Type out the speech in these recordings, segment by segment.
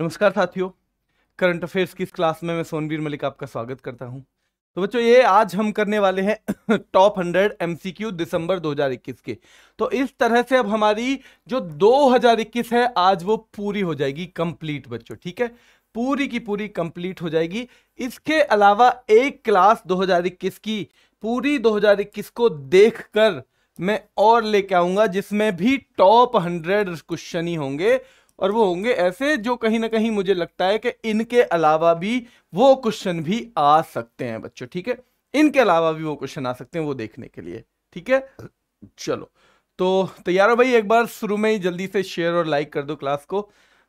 नमस्कार साथियों current affairs की इस क्लास में मैं सोनवीर मलिक आपका स्वागत करता हूं तो बच्चों ये आज हम करने वाले हैं टॉप 100 एमसीक्यू दिसंबर 2021 के तो इस तरह से अब हमारी जो 2021 है आज वो पूरी हो जाएगी कंप्लीट बच्चों ठीक है पूरी की पूरी कंप्लीट हो जाएगी इसके अलावा एक क्लास दो की पूरी दो को देख मैं और लेके आऊंगा जिसमें भी टॉप हंड्रेड क्वेश्चन ही होंगे और वो होंगे ऐसे जो कहीं ना कहीं मुझे लगता है कि इनके अलावा भी वो क्वेश्चन भी आ सकते हैं बच्चों ठीक है इनके अलावा भी वो क्वेश्चन आ सकते हैं वो देखने के लिए ठीक है चलो तो तैयार हो भाई एक बार शुरू में ही जल्दी से शेयर और लाइक कर दो क्लास को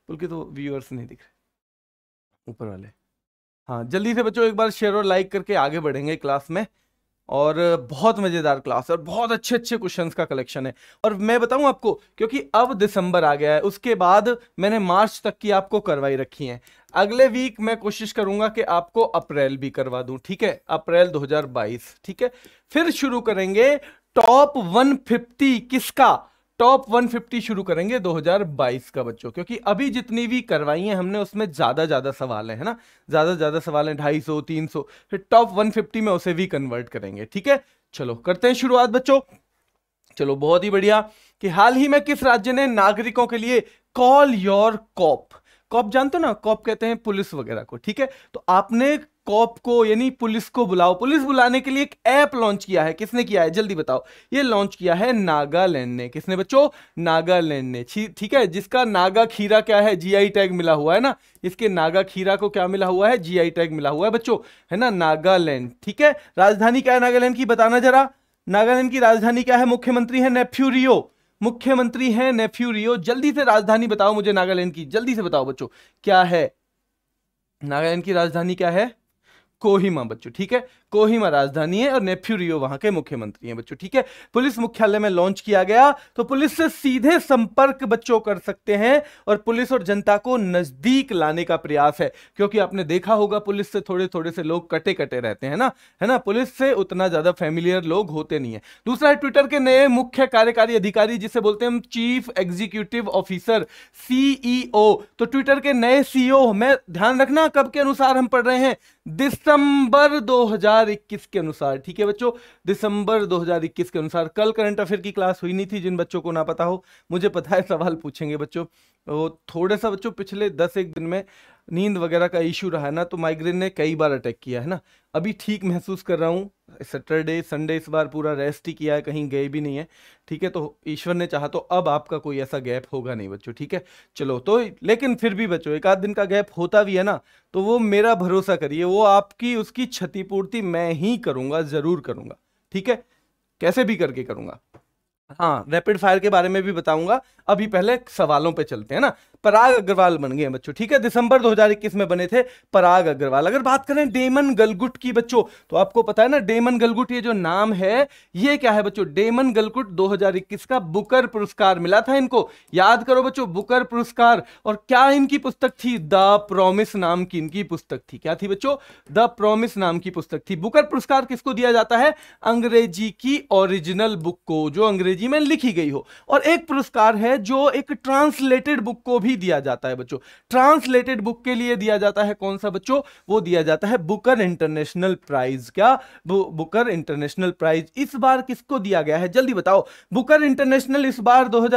बल्कि तो व्यूअर्स नहीं दिख रहे ऊपर वाले हाँ जल्दी से बच्चों एक बार शेयर और लाइक करके आगे बढ़ेंगे क्लास में और बहुत मज़ेदार क्लास और बहुत अच्छे अच्छे क्वेश्चंस का कलेक्शन है और मैं बताऊं आपको क्योंकि अब दिसंबर आ गया है उसके बाद मैंने मार्च तक की आपको करवाई रखी है अगले वीक मैं कोशिश करूंगा कि आपको अप्रैल भी करवा दूं ठीक है अप्रैल 2022 ठीक है फिर शुरू करेंगे टॉप 150 किसका टॉप 150 शुरू करेंगे 2022 का बच्चों क्योंकि अभी जितनी भी करवाई हैं हमने उसमें ज़्यादा ज़्यादा सवाल हैं ना ज़्यादा ज़्यादा सवाल हैं ढाई सौ तीन सौ फिर टॉप 150 में उसे भी कन्वर्ट करेंगे ठीक है चलो करते हैं शुरुआत बच्चों चलो बहुत ही बढ़िया कि हाल ही में किस राज्य ने नागरिकों के लिए कॉल योर कॉप कॉप जानते हो ना कॉप कहते हैं पुलिस वगैरह को ठीक है तो आपने कॉप को यानी पुलिस को बुलाओ पुलिस बुलाने के लिए एक ऐप लॉन्च किया है किसने किया है जल्दी बताओ ये लॉन्च किया है नागालैंड ने किसने बच्चों नागालैंड ने ठीक है जिसका नागा खीरा क्या है जीआई टैग मिला हुआ है ना इसके नागा खीरा को क्या मिला हुआ है जीआई टैग मिला हुआ है बच्चों है ना नागालैंड ठीक है राजधानी क्या है नागालैंड की बताना जरा नागालैंड की राजधानी क्या है मुख्यमंत्री है नेफ्यूरियो मुख्यमंत्री है नेफ्यूरियो जल्दी से राजधानी बताओ मुझे नागालैंड की जल्दी से बताओ बच्चों क्या है नागालैंड की राजधानी क्या है कोहिमा बच्चों ठीक है कोहिमा राजधानी है और नेफ्यूरियो वहां के मुख्यमंत्री हैं बच्चों ठीक है पुलिस मुख्यालय में लॉन्च किया गया तो पुलिस से सीधे संपर्क बच्चों कर सकते हैं और पुलिस और जनता को नजदीक लाने का प्रयास है क्योंकि आपने देखा होगा पुलिस से थोड़े थोड़े से लोग कटे कटे रहते हैं ना है ना पुलिस से उतना ज्यादा फैमिलियर लोग होते नहीं है दूसरा है ट्विटर के नए मुख्य कार्यकारी अधिकारी जिसे बोलते हैं हम चीफ एग्जीक्यूटिव ऑफिसर सीईओ तो ट्विटर के नए सीईओ e में ध्यान रखना कब के अनुसार हम पढ़ रहे हैं दिसंबर दो 2021 के अनुसार ठीक है बच्चों दिसंबर 2021 के अनुसार कल करंट अफेयर की क्लास हुई नहीं थी जिन बच्चों को ना पता हो मुझे पता है सवाल पूछेंगे बच्चों वो थोड़े सा बच्चों पिछले दस एक दिन में नींद वगैरह का इशू रहा है ना तो माइग्रेन ने कई बार अटैक किया है ना अभी ठीक महसूस कर रहा हूँ सैटरडे संडे इस बार पूरा रेस्ट ही किया है कहीं गए भी नहीं है ठीक है तो ईश्वर ने चाहा तो अब आपका कोई ऐसा गैप होगा नहीं बच्चों ठीक है चलो तो लेकिन फिर भी बच्चों एक आध दिन का गैप होता भी है ना तो वो मेरा भरोसा करिए वो आपकी उसकी क्षतिपूर्ति मैं ही करूँगा ज़रूर करूँगा ठीक है कैसे भी करके करूँगा हाँ रैपिड फायर के बारे में भी बताऊंगा अभी पहले सवालों पे चलते हैं ना पराग अग्रवाल बन गए बच्चों ठीक है दिसंबर 2021 में बने थे पराग अग्रवाल अगर बात करें डेमन गलगुट की बच्चों तो आपको पता है ना डेमन गलगुट ये जो नाम है ये क्या है बच्चों डेमन गलगुट 2021 का बुकर पुरस्कार मिला था इनको याद करो बच्चों बुकर पुरस्कार और क्या इनकी पुस्तक थी द प्रोमिस नाम की इनकी पुस्तक थी क्या थी बच्चों द प्रोमिस नाम की पुस्तक थी बुकर पुरस्कार किसको दिया जाता है अंग्रेजी की ओरिजिनल बुक को जो अंग्रेजी में लिखी गई हो और एक पुरस्कार है जो एक ट्रांसलेटेड बुक को भी दिया जाता है बच्चों ट्रांसलेटेड बुक के लिए दिया जाता है कौन सा बच्चों वो दिया जाता है बुकर इंटरनेशनल प्राइज क्या बुकर इंटरनेशनल प्राइज इस बार किसको दिया गया है जल्दी बताओ बुकर इंटरनेशनल इस बार दो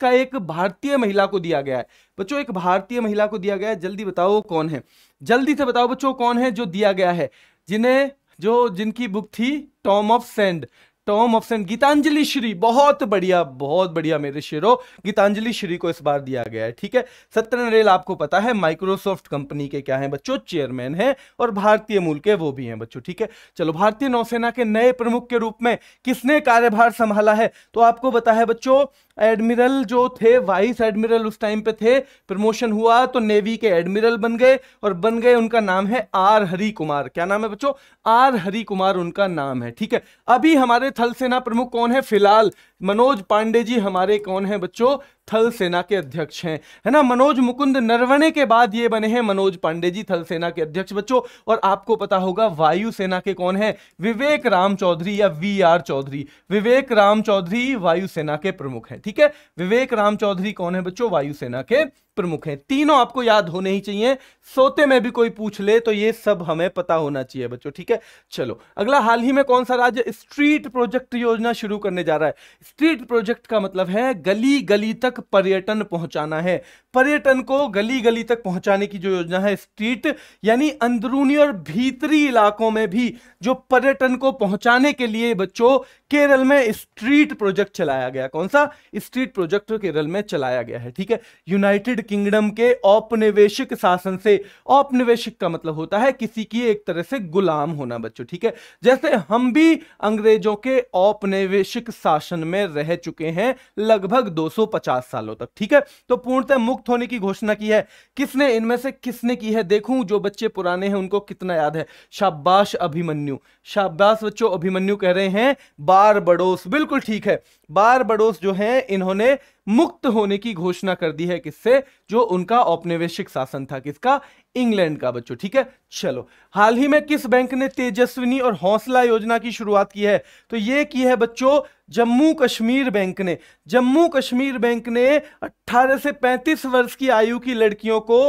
का एक भारतीय महिला को दिया गया है बच्चों एक भारतीय महिला को दिया गया है जल्दी बताओ कौन है जल्दी से बताओ बच्चों कौन है जो दिया गया है जिन्हें जो जिनकी बुक थी टॉम ऑफ सेंड टॉम ऑप्शन गीतांजलि श्री बहुत बढ़िया बहुत बढ़िया मेरे शेरों गीतांजलि श्री को इस बार दिया गया है ठीक है सत्य नरेल आपको पता है माइक्रोसॉफ्ट कंपनी के क्या है बच्चों चेयरमैन है और भारतीय मूल के वो भी हैं बच्चों ठीक है चलो भारतीय नौसेना के नए प्रमुख के रूप में किसने कार्यभार संभाला है तो आपको पता है बच्चों एडमिरल जो थे वाइस एडमिरल उस टाइम पे थे प्रमोशन हुआ तो नेवी के एडमिरल बन गए और बन गए उनका नाम है आर हरि कुमार क्या नाम है बच्चों आर हरि कुमार उनका नाम है ठीक है अभी हमारे थल सेना प्रमुख कौन है फिलहाल मनोज पांडे जी हमारे कौन हैं बच्चों थल सेना के अध्यक्ष हैं है ना मनोज मुकुंद नरवणे के बाद ये बने हैं मनोज पांडे जी थल सेना के अध्यक्ष बच्चों और आपको पता होगा वायु सेना के कौन हैं विवेक राम चौधरी या वी आर चौधरी विवेक राम चौधरी वायु सेना के प्रमुख हैं ठीक है विवेक राम चौधरी कौन है बच्चों वायुसेना के प्रमुख हैं तीनों आपको याद होने ही चाहिए सोते में भी कोई पूछ ले तो ये सब हमें पता होना चाहिए बच्चों ठीक है चलो अगला हाल ही में कौन सा राज्य स्ट्रीट प्रोजेक्ट योजना शुरू करने जा रहा है स्ट्रीट प्रोजेक्ट का मतलब है गली गली तक पर्यटन पहुंचाना है पर्यटन को गली गली तक पहुंचाने की जो योजना है स्ट्रीट यानी अंदरूनी और भीतरी इलाकों में भी जो पर्यटन को पहुंचाने के लिए बच्चों केरल में स्ट्रीट प्रोजेक्ट चलाया गया कौन सा स्ट्रीट प्रोजेक्ट केरल में चलाया गया है ठीक है यूनाइटेड किंगडम के औपनिवेशिक शासन से औपनिवेशिक का मतलब होता है किसी की एक तरह से गुलाम होना बच्चों ठीक है जैसे हम भी अंग्रेजों के औपनिवेशिक शासन में रह चुके हैं लगभग 250 सालों तक ठीक है तो पूर्णतः मुक्त होने की घोषणा की है किसने इनमें से किसने की है देखू जो बच्चे पुराने हैं उनको कितना याद है शाबाश अभिमन्यु शाबाश बच्चों अभिमन्यु कह रहे हैं बार बडोस बिल्कुल ठीक है बार बडोस जो है इन्होंने मुक्त होने की घोषणा कर दी है किससे जो उनका औपनिवेशिक शासन था किसका इंग्लैंड का बच्चों ठीक है चलो हाल ही में किस बैंक ने तेजस्विनी और हौसला योजना की शुरुआत की है तो ये की है बच्चों जम्मू कश्मीर बैंक ने जम्मू कश्मीर बैंक ने 18 से 35 वर्ष की आयु की लड़कियों को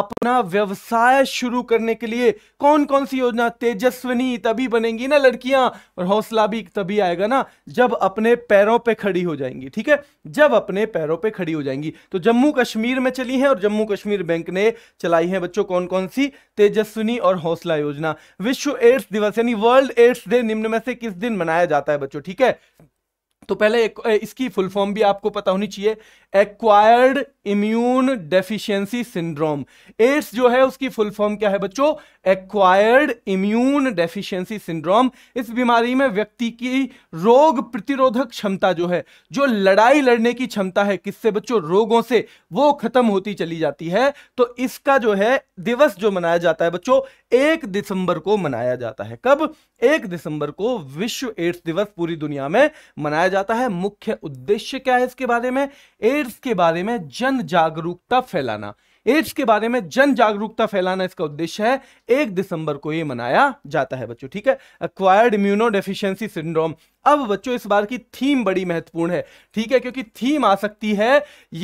अपना व्यवसाय शुरू करने के लिए कौन कौन सी योजना तेजस्विनी तभी बनेंगी ना लड़कियां और हौसला भी तभी आएगा ना जब अपने पैरों पे खड़ी हो जाएंगी ठीक है जब अपने अपने पैरों पे खड़ी हो जाएंगी तो जम्मू कश्मीर में चली हैं और जम्मू कश्मीर बैंक ने चलाई है बच्चों कौन कौन सी तेजस्विनी और हौसला योजना विश्व एड्स दिवस यानी वर्ल्ड एड्स डे निम्न में से किस दिन मनाया जाता है बच्चों ठीक है तो पहले एक, इसकी फुल फॉर्म भी आपको पता होनी चाहिए acquired immune deficiency syndrome AIDS जो है उसकी फुल फॉर्म क्या है बच्चों एक्वायर्ड इम्यून डेफिशिएंसी सिंड्रोम इस बीमारी में व्यक्ति की रोग प्रतिरोधक क्षमता जो है जो लड़ाई लड़ने की क्षमता है किससे बच्चों रोगों से वो खत्म होती चली जाती है तो इसका जो है दिवस जो मनाया जाता है बच्चों एक दिसंबर को मनाया जाता है कब एक दिसंबर को विश्व एड्स दिवस पूरी दुनिया में मनाया जाता है मुख्य उद्देश्य क्या है इसके बारे में एड्स के बारे में जन जन जागरूकता फैलाना एड्स के बारे में जन जागरूकता फैलाना इसका उद्देश्य है एक दिसंबर को ये मनाया जाता है बच्चों ठीक है अक्वायर्ड इम्यूनो डेफिशिएंसी सिंड्रोम अब बच्चों इस बार की थीम बड़ी महत्वपूर्ण है ठीक है क्योंकि थीम आ सकती है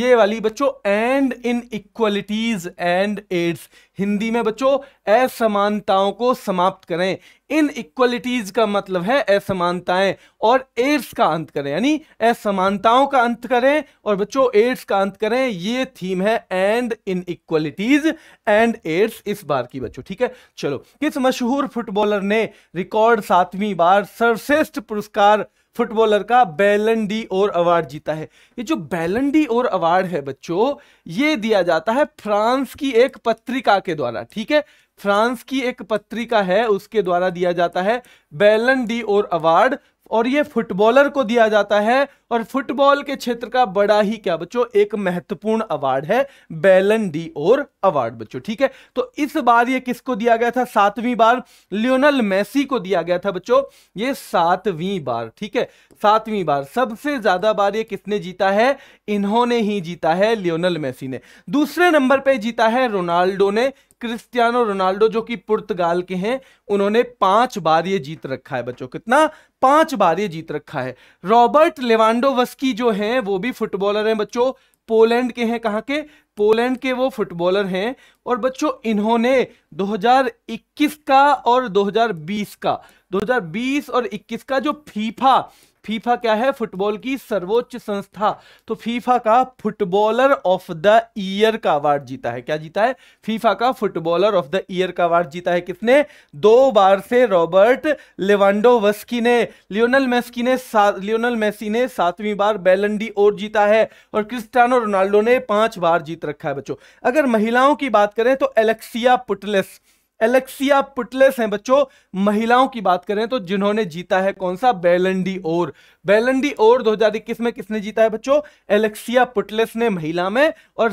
ये वाली बच्चों end inequalities end AIDS Hindi में बच्चों असमानताओं को समाप्त करें इन इक्वलिटीज का मतलब है असमानताएं और एड्स का अंत करें यानी असमानताओं का अंत करें और बच्चों एड्स का अंत करें ये थीम है end inequalities end AIDS इस बार की बच्चों ठीक है चलो किस मशहूर फुटबॉलर ने रिकॉर्ड सातवीं बार सर्वश्रेष्ठ पुरस्कार फुटबॉलर का बैलन और अवार्ड जीता है ये जो बैलन और अवार्ड है बच्चों ये दिया जाता है फ्रांस की एक पत्रिका के द्वारा ठीक है फ्रांस की एक पत्रिका है उसके द्वारा दिया जाता है बैलन डी और अवार्ड और ये फुटबॉलर को दिया जाता है और फुटबॉल के क्षेत्र का बड़ा ही क्या बच्चों एक महत्वपूर्ण अवार्ड है बैलन डी और अवार्ड बच्चों ठीक है तो इस बार ये किसको दिया गया था सातवीं बार लियोनल मेसी को दिया गया था बच्चों ये सातवीं बार ठीक है सातवीं बार सबसे ज्यादा बार ये किसने जीता है इन्होंने ही जीता है लियोनल मैसी ने दूसरे नंबर पर जीता है रोनाल्डो ने क्रिस्टियानो रोनाल्डो जो कि पुर्तगाल के हैं उन्होंने पांच बार ये जीत रखा है बच्चों कितना पांच बार ये जीत रखा है रॉबर्ट लेवांडोवस्की जो हैं वो भी फुटबॉलर हैं बच्चों पोलैंड के हैं कहाँ के पोलैंड के वो फुटबॉलर हैं और बच्चों इन्होंने 2021 का और 2020 का 2020 और 21 का जो फीफा फीफा क्या है फुटबॉल की सर्वोच्च संस्था तो फीफा का फुटबॉलर ऑफ द ईयर का अवार्ड जीता है क्या जीता है फीफा का फुटबॉलर ऑफ द ईयर का अवार्ड जीता है किसने दो बार से रॉबर्ट लेवांडोवस्की ने लियोनल मेस्की ने लियोनल मेसी ने सातवीं बार बैलंडी और जीता है और क्रिस्टानो रोनाल्डो ने पांच बार जीत रखा है बच्चों अगर महिलाओं की बात करें तो एलेक्सिया पुटलेस एलेक्सिया पुटलेस हैं बच्चों महिलाओं की बात करें तो जिन्होंने जीता है कौन सा बेलंडी और बेलंडी और इक्कीस में किसने जीता है बच्चों एलेक्सिया पुटलेस ने महिला में और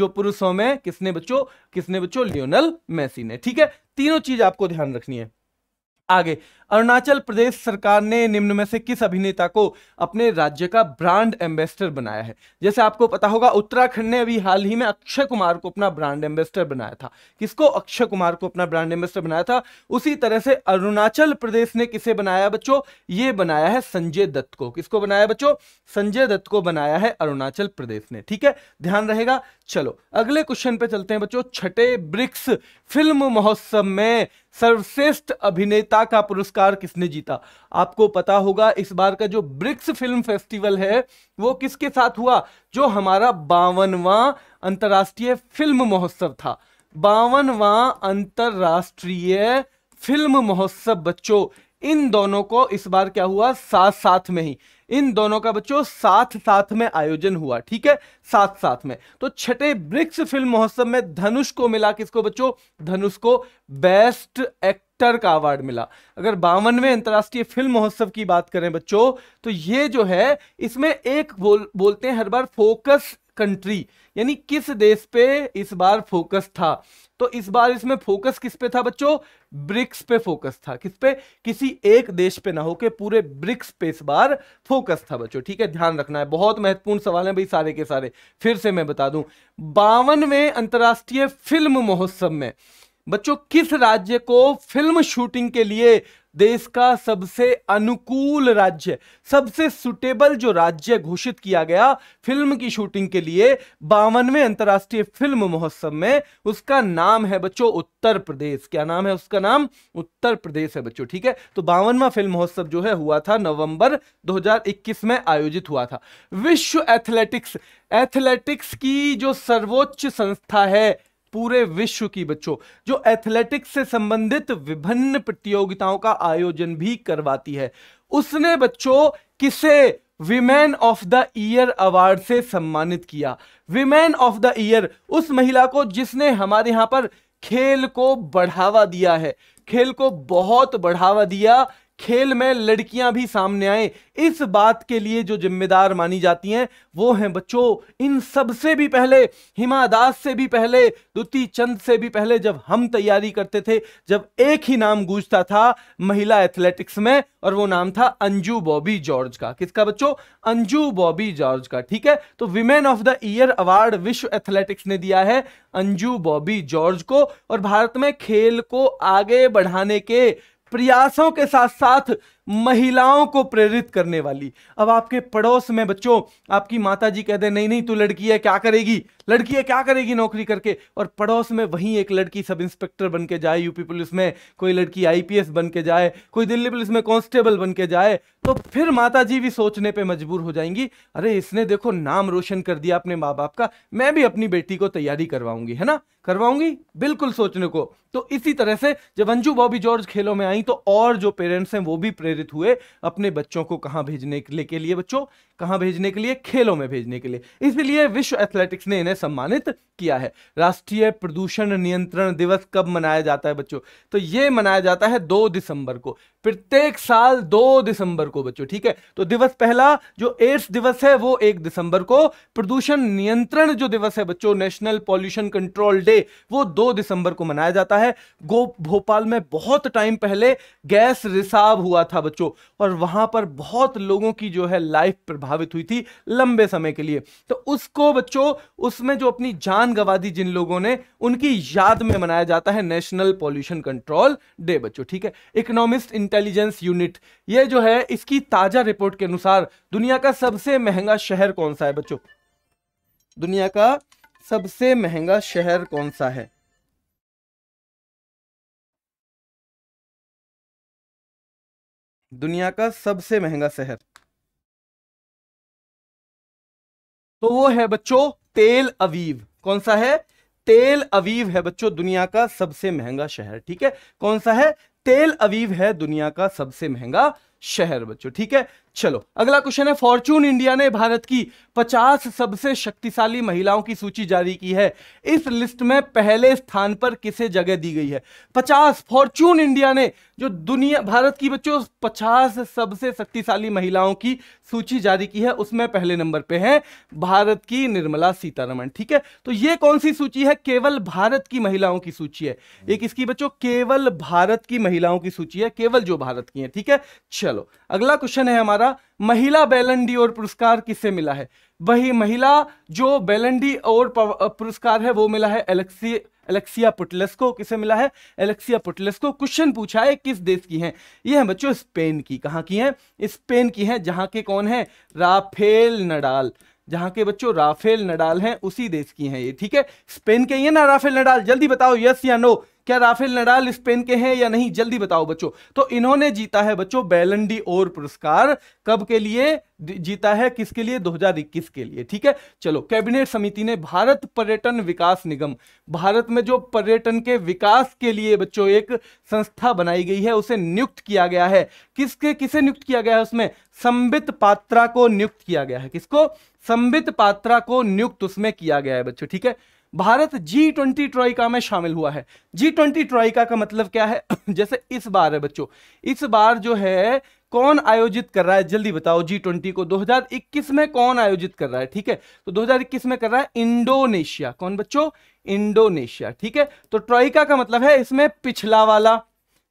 जो पुरुषों में किसने बच्चों किसने बच्चों लियोनल मैसी ने ठीक है तीनों चीज आपको ध्यान रखनी है आगे अरुणाचल प्रदेश सरकार ने निम्न में से किस अभिनेता को अपने राज्य का ब्रांड एम्बेसडर बनाया है जैसे आपको पता होगा उत्तराखंड ने अभी हाल ही में अक्षय कुमार को अपना ब्रांड एम्बेसडर बनाया था किसको अक्षय कुमार को अपना ब्रांड एम्बेसडर बनाया था उसी तरह से अरुणाचल प्रदेश ने किसे बनाया बच्चों ये बनाया है संजय दत्त को किसको बनाया बच्चों संजय दत्त को बनाया है अरुणाचल प्रदेश ने ठीक है ध्यान रहेगा चलो अगले क्वेश्चन पे चलते हैं बच्चों छठे ब्रिक्स फिल्म महोत्सव में सर्वश्रेष्ठ अभिनेता का पुरस्कार पुरस्कार किसने जीता आपको पता होगा इस बार का जो ब्रिक्स फिल्म फेस्टिवल है वो किसके साथ हुआ जो हमारा बावनवा अंतर्राष्ट्रीय फिल्म महोत्सव था बावनवा अंतर्राष्ट्रीय फिल्म महोत्सव बच्चों इन दोनों को इस बार क्या हुआ साथ साथ में ही इन दोनों का बच्चों साथ साथ में आयोजन हुआ ठीक है साथ साथ में तो छठे ब्रिक्स फिल्म महोत्सव में धनुष को मिला किसको बच्चों धनुष को बेस्ट एक्टर का अवार्ड मिला अगर बावनवे अंतर्राष्ट्रीय फिल्म महोत्सव की बात करें बच्चों तो ये जो है इसमें एक बोल बोलते हैं हर बार फोकस कंट्री यानी किस देश पे इस बार फोकस था तो इस बार इसमें फोकस किस पे था बच्चों ब्रिक्स पे फोकस था किस पे किसी एक देश पे ना होके पूरे ब्रिक्स पे इस बार फोकस था बच्चों ठीक है ध्यान रखना है बहुत महत्वपूर्ण सवाल है भाई सारे के सारे फिर से मैं बता दूं बावनवें अंतर्राष्ट्रीय फिल्म महोत्सव में बच्चों किस राज्य को फिल्म शूटिंग के लिए देश का सबसे अनुकूल राज्य सबसे सुटेबल जो राज्य घोषित किया गया फिल्म की शूटिंग के लिए बावनवे अंतर्राष्ट्रीय फिल्म महोत्सव में उसका नाम है बच्चों उत्तर प्रदेश क्या नाम है उसका नाम उत्तर प्रदेश है बच्चों ठीक है तो बावनवा फिल्म महोत्सव जो है हुआ था नवंबर 2021 में आयोजित हुआ था विश्व एथलेटिक्स एथलेटिक्स की जो सर्वोच्च संस्था है पूरे विश्व की बच्चों जो एथलेटिक्स से संबंधित विभिन्न प्रतियोगिताओं का आयोजन भी करवाती है उसने बच्चों किसे women of the year award से सम्मानित किया विमेन ऑफ द ईयर उस महिला को जिसने हमारे यहां पर खेल को बढ़ावा दिया है खेल को बहुत बढ़ावा दिया खेल में लड़कियां भी सामने आए इस बात के लिए जो जिम्मेदार मानी जाती हैं वो हैं बच्चों इन सब से भी पहले हिमा दास से भी पहले दुती चंद से भी पहले जब हम तैयारी करते थे जब एक ही नाम गूंजता था महिला एथलेटिक्स में और वो नाम था अंजू बॉबी जॉर्ज का किसका बच्चों अंजू बॉबी जॉर्ज का ठीक है तो women of the year award विश्व एथलेटिक्स ने दिया है अंजू बॉबी जॉर्ज को और भारत में खेल को आगे बढ़ाने के प्रयासों के साथ साथ महिलाओं को प्रेरित करने वाली अब आपके पड़ोस में बच्चों आपकी माता जी कह दे नहीं नहीं तू लड़की है क्या करेगी लड़की है क्या करेगी नौकरी करके और पड़ोस में वहीं एक लड़की सब इंस्पेक्टर बन के जाए यूपी पुलिस में कोई लड़की आईपीएस बन के जाए कोई दिल्ली पुलिस में कांस्टेबल बन के जाए तो फिर माता जी भी सोचने पर मजबूर हो जाएंगी अरे इसने देखो नाम रोशन कर दिया अपने माँ बाप का मैं भी अपनी बेटी को तैयारी करवाऊंगी है ना करवाऊंगी बिल्कुल सोचने को तो इसी तरह से जब अंजू बॉबी जॉर्ज खेलों में आई तो और जो पेरेंट्स हैं वो भी प्रेरित प्रेरित हुए अपने बच्चों को कहाँ भेजने के लिए, के लिए बच्चों कहाँ भेजने के लिए खेलों में भेजने के लिए इसलिए विश्व एथलेटिक्स ने इन्हें सम्मानित किया है राष्ट्रीय प्रदूषण नियंत्रण दिवस कब मनाया जाता है बच्चों तो ये मनाया जाता है दो दिसंबर को प्रत्येक साल दो दिसंबर को बच्चों ठीक है तो दिवस पहला जो एड्स दिवस है वो एक दिसंबर को प्रदूषण नियंत्रण जो दिवस है बच्चों नेशनल पॉल्यूशन कंट्रोल डे वो दो दिसंबर को मनाया जाता है गो भोपाल में बहुत टाइम पहले गैस रिसाव हुआ था बच्चों और वहां पर बहुत लोगों की जो है लाइफ प्रभावित हुई थी लंबे समय के लिए तो उसको बच्चों उसमें जो अपनी जान गंवा दी जिन लोगों ने उनकी याद में मनाया जाता है नेशनल पॉल्यूशन कंट्रोल डे बच्चों ठीक है इकोनॉमिस्ट इंटेलिजेंस यूनिट ये जो है इसकी ताजा रिपोर्ट के अनुसार दुनिया का सबसे महंगा शहर कौन सा है बच्चों दुनिया का सबसे महंगा शहर कौन सा है दुनिया का सबसे महंगा शहर तो वो है बच्चों तेल अवीव कौन सा है तेल अवीव है बच्चों दुनिया का सबसे महंगा शहर ठीक है कौन सा है तेल अवीव है दुनिया का सबसे महंगा शहर बच्चों ठीक है चलो अगला क्वेश्चन है फॉर्चून इंडिया ने भारत की 50 सबसे शक्तिशाली महिलाओं की सूची जारी की है इस लिस्ट में पहले स्थान पर किसे जगह दी गई है 50 फॉर्चून इंडिया ने जो दुनिया भारत की बच्चों 50 सबसे शक्तिशाली महिलाओं की सूची जारी की है उसमें पहले नंबर पे है भारत की निर्मला सीतारमण ठीक है तो ये कौन सी सूची है केवल भारत की महिलाओं की सूची है एक इसकी बच्चों केवल भारत की महिलाओं की सूची है केवल जो भारत की है ठीक है चलो अगला क्वेश्चन है हमारा द्वारा महिला बेलंडी और पुरस्कार किसे मिला है वही महिला जो बेलंडी और पुरस्कार है वो मिला है एलेक्सी एलेक्सिया पुटलेस्को किसे मिला है एलेक्सिया पुटलेस्को क्वेश्चन पूछा है किस देश की हैं ये है बच्चों स्पेन की कहाँ की हैं स्पेन की हैं जहाँ के कौन है राफेल नडाल जहाँ के बच्चों राफेल नडाल हैं उसी देश की हैं ये ठीक है स्पेन के ही ये ना राफेल नडाल जल्दी बताओ यस या नो क्या राफेल नडाल स्पेन के हैं या नहीं जल्दी बताओ बच्चों तो इन्होंने जीता है बच्चों बैलंडी और पुरस्कार कब के लिए जीता है किसके लिए 2021 के लिए ठीक है चलो कैबिनेट समिति ने भारत पर्यटन विकास निगम भारत में जो पर्यटन के विकास के लिए बच्चों एक संस्था बनाई गई है उसे नियुक्त किया गया है किसके किसे नियुक्त किया गया है उसमें संबित पात्रा को नियुक्त किया गया है किसको संबित पात्रा को नियुक्त उसमें किया गया है बच्चों ठीक है भारत जी ट्वेंटी ट्रॉइका में शामिल हुआ है जी ट्वेंटी ट्रॉइका का मतलब क्या है जैसे इस बार है बच्चों इस बार जो है कौन आयोजित कर रहा है जल्दी बताओ जी ट्वेंटी को 2021 में कौन आयोजित कर रहा है ठीक है तो 2021 में कर रहा है इंडोनेशिया कौन बच्चों इंडोनेशिया ठीक है तो ट्रॉइका का मतलब है इसमें पिछला वाला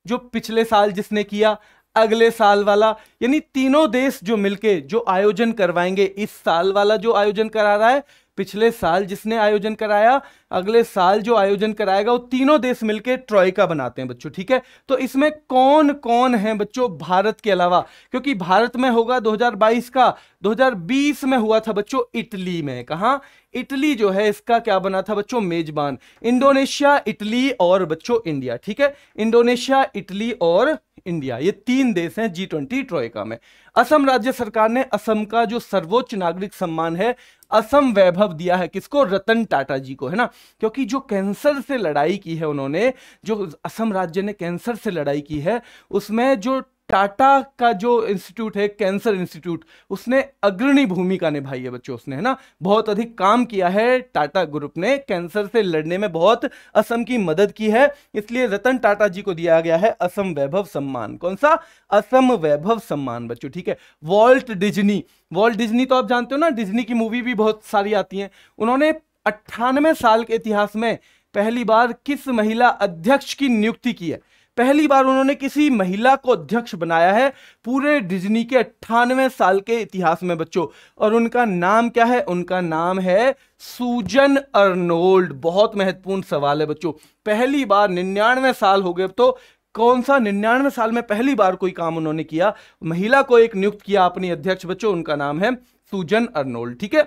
जो पिछले साल जिसने किया अगले साल वाला यानी तीनों देश जो मिलके जो आयोजन करवाएंगे इस साल वाला जो आयोजन करा रहा है पिछले साल जिसने आयोजन कराया अगले साल जो आयोजन कराएगा वो तीनों देश मिलकर ट्रॉयका बनाते हैं बच्चों ठीक है तो इसमें कौन कौन है बच्चों भारत के अलावा क्योंकि भारत में होगा 2022 का 2020 में हुआ था बच्चों इटली में कहा इटली जो है इसका क्या बना था बच्चों मेजबान इंडोनेशिया इटली और बच्चों इंडिया ठीक है इंडोनेशिया इटली और इंडिया ये तीन देश हैं जी ट्वेंटी ट्रोयका में असम राज्य सरकार ने असम का जो सर्वोच्च नागरिक सम्मान है असम वैभव दिया है किसको रतन टाटा जी को है ना क्योंकि जो कैंसर से लड़ाई की है उन्होंने जो असम राज्य ने कैंसर से लड़ाई की है उसमें जो टाटा का जो इंस्टीट्यूट है कैंसर इंस्टीट्यूट उसने अग्रणी भूमिका निभाई है बच्चों उसने है ना बहुत अधिक काम किया है टाटा ग्रुप ने कैंसर से लड़ने में बहुत असम की मदद की है इसलिए रतन टाटा जी को दिया गया है असम वैभव सम्मान कौन सा असम वैभव सम्मान बच्चों ठीक है वॉल्ट डिजनी वॉल्ट डिजनी तो आप जानते हो ना डिजनी की मूवी भी बहुत सारी आती है उन्होंने अट्ठानवे साल के इतिहास में पहली बार किस महिला अध्यक्ष की नियुक्ति की है पहली बार उन्होंने किसी महिला को अध्यक्ष बनाया है पूरे डिज्नी के अट्ठानवे साल के इतिहास में बच्चों और उनका नाम क्या है उनका नाम है सूजन अर्नोल्ड बहुत महत्वपूर्ण सवाल है बच्चों पहली बार निन्यानवे साल हो गए तो कौन सा निन्यानवे साल में पहली बार कोई काम उन्होंने किया महिला को एक नियुक्त किया अपनी अध्यक्ष बच्चों उनका नाम है सूजन अर्नोल्ड ठीक है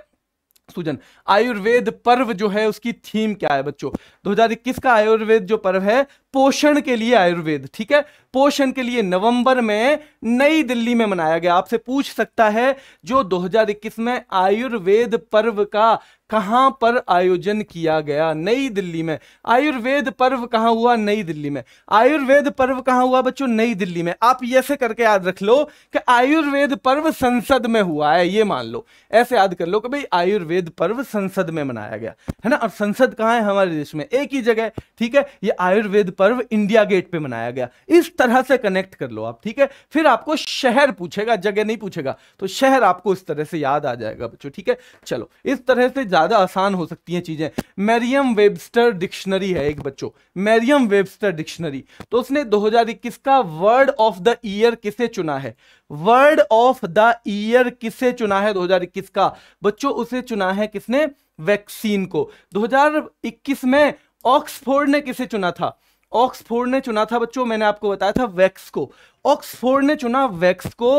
सूजन आयुर्वेद पर्व जो है उसकी थीम क्या है बच्चों 2021 का आयुर्वेद जो पर्व है पोषण के लिए आयुर्वेद ठीक है पोषण के लिए नवंबर में नई दिल्ली में मनाया गया आपसे पूछ सकता है जो 2021 में आयुर्वेद पर्व का कहां पर आयोजन किया गया नई दिल्ली में आयुर्वेद पर्व कहां हुआ नई दिल्ली में आयुर्वेद पर्व कहां हुआ बच्चों नई दिल्ली में आप ऐसे करके याद रख लो कि आयुर्वेद पर्व संसद में हुआ है ये मान लो ऐसे याद कर लो कि भाई आयुर्वेद पर्व संसद में मनाया गया है ना और संसद कहां है हमारे देश में एक ही जगह ठीक है ये आयुर्वेद पर्व इंडिया गेट पे मनाया गया इस तरह से कनेक्ट कर लो आप ठीक है फिर आपको शहर पूछेगा जगह नहीं पूछेगा तो शहर आपको इस तरह से याद आ जाएगा बच्चों ठीक है चलो इस तरह से ज्यादा आसान हो सकती हैं चीजें मैरियम वेबस्टर डिक्शनरी है एक बच्चों मैरियम वेबस्टर डिक्शनरी तो उसने दो का वर्ड ऑफ द ईयर किसे चुना है वर्ड ऑफ द ईयर किसे चुना है दो का बच्चों उसे चुना है किसने वैक्सीन को 2021 में ऑक्सफोर्ड ने किसे चुना था ऑक्सफोर्ड ने चुना था बच्चों मैंने आपको बताया था वैक्स को ऑक्सफोर्ड ने चुना वैक्स को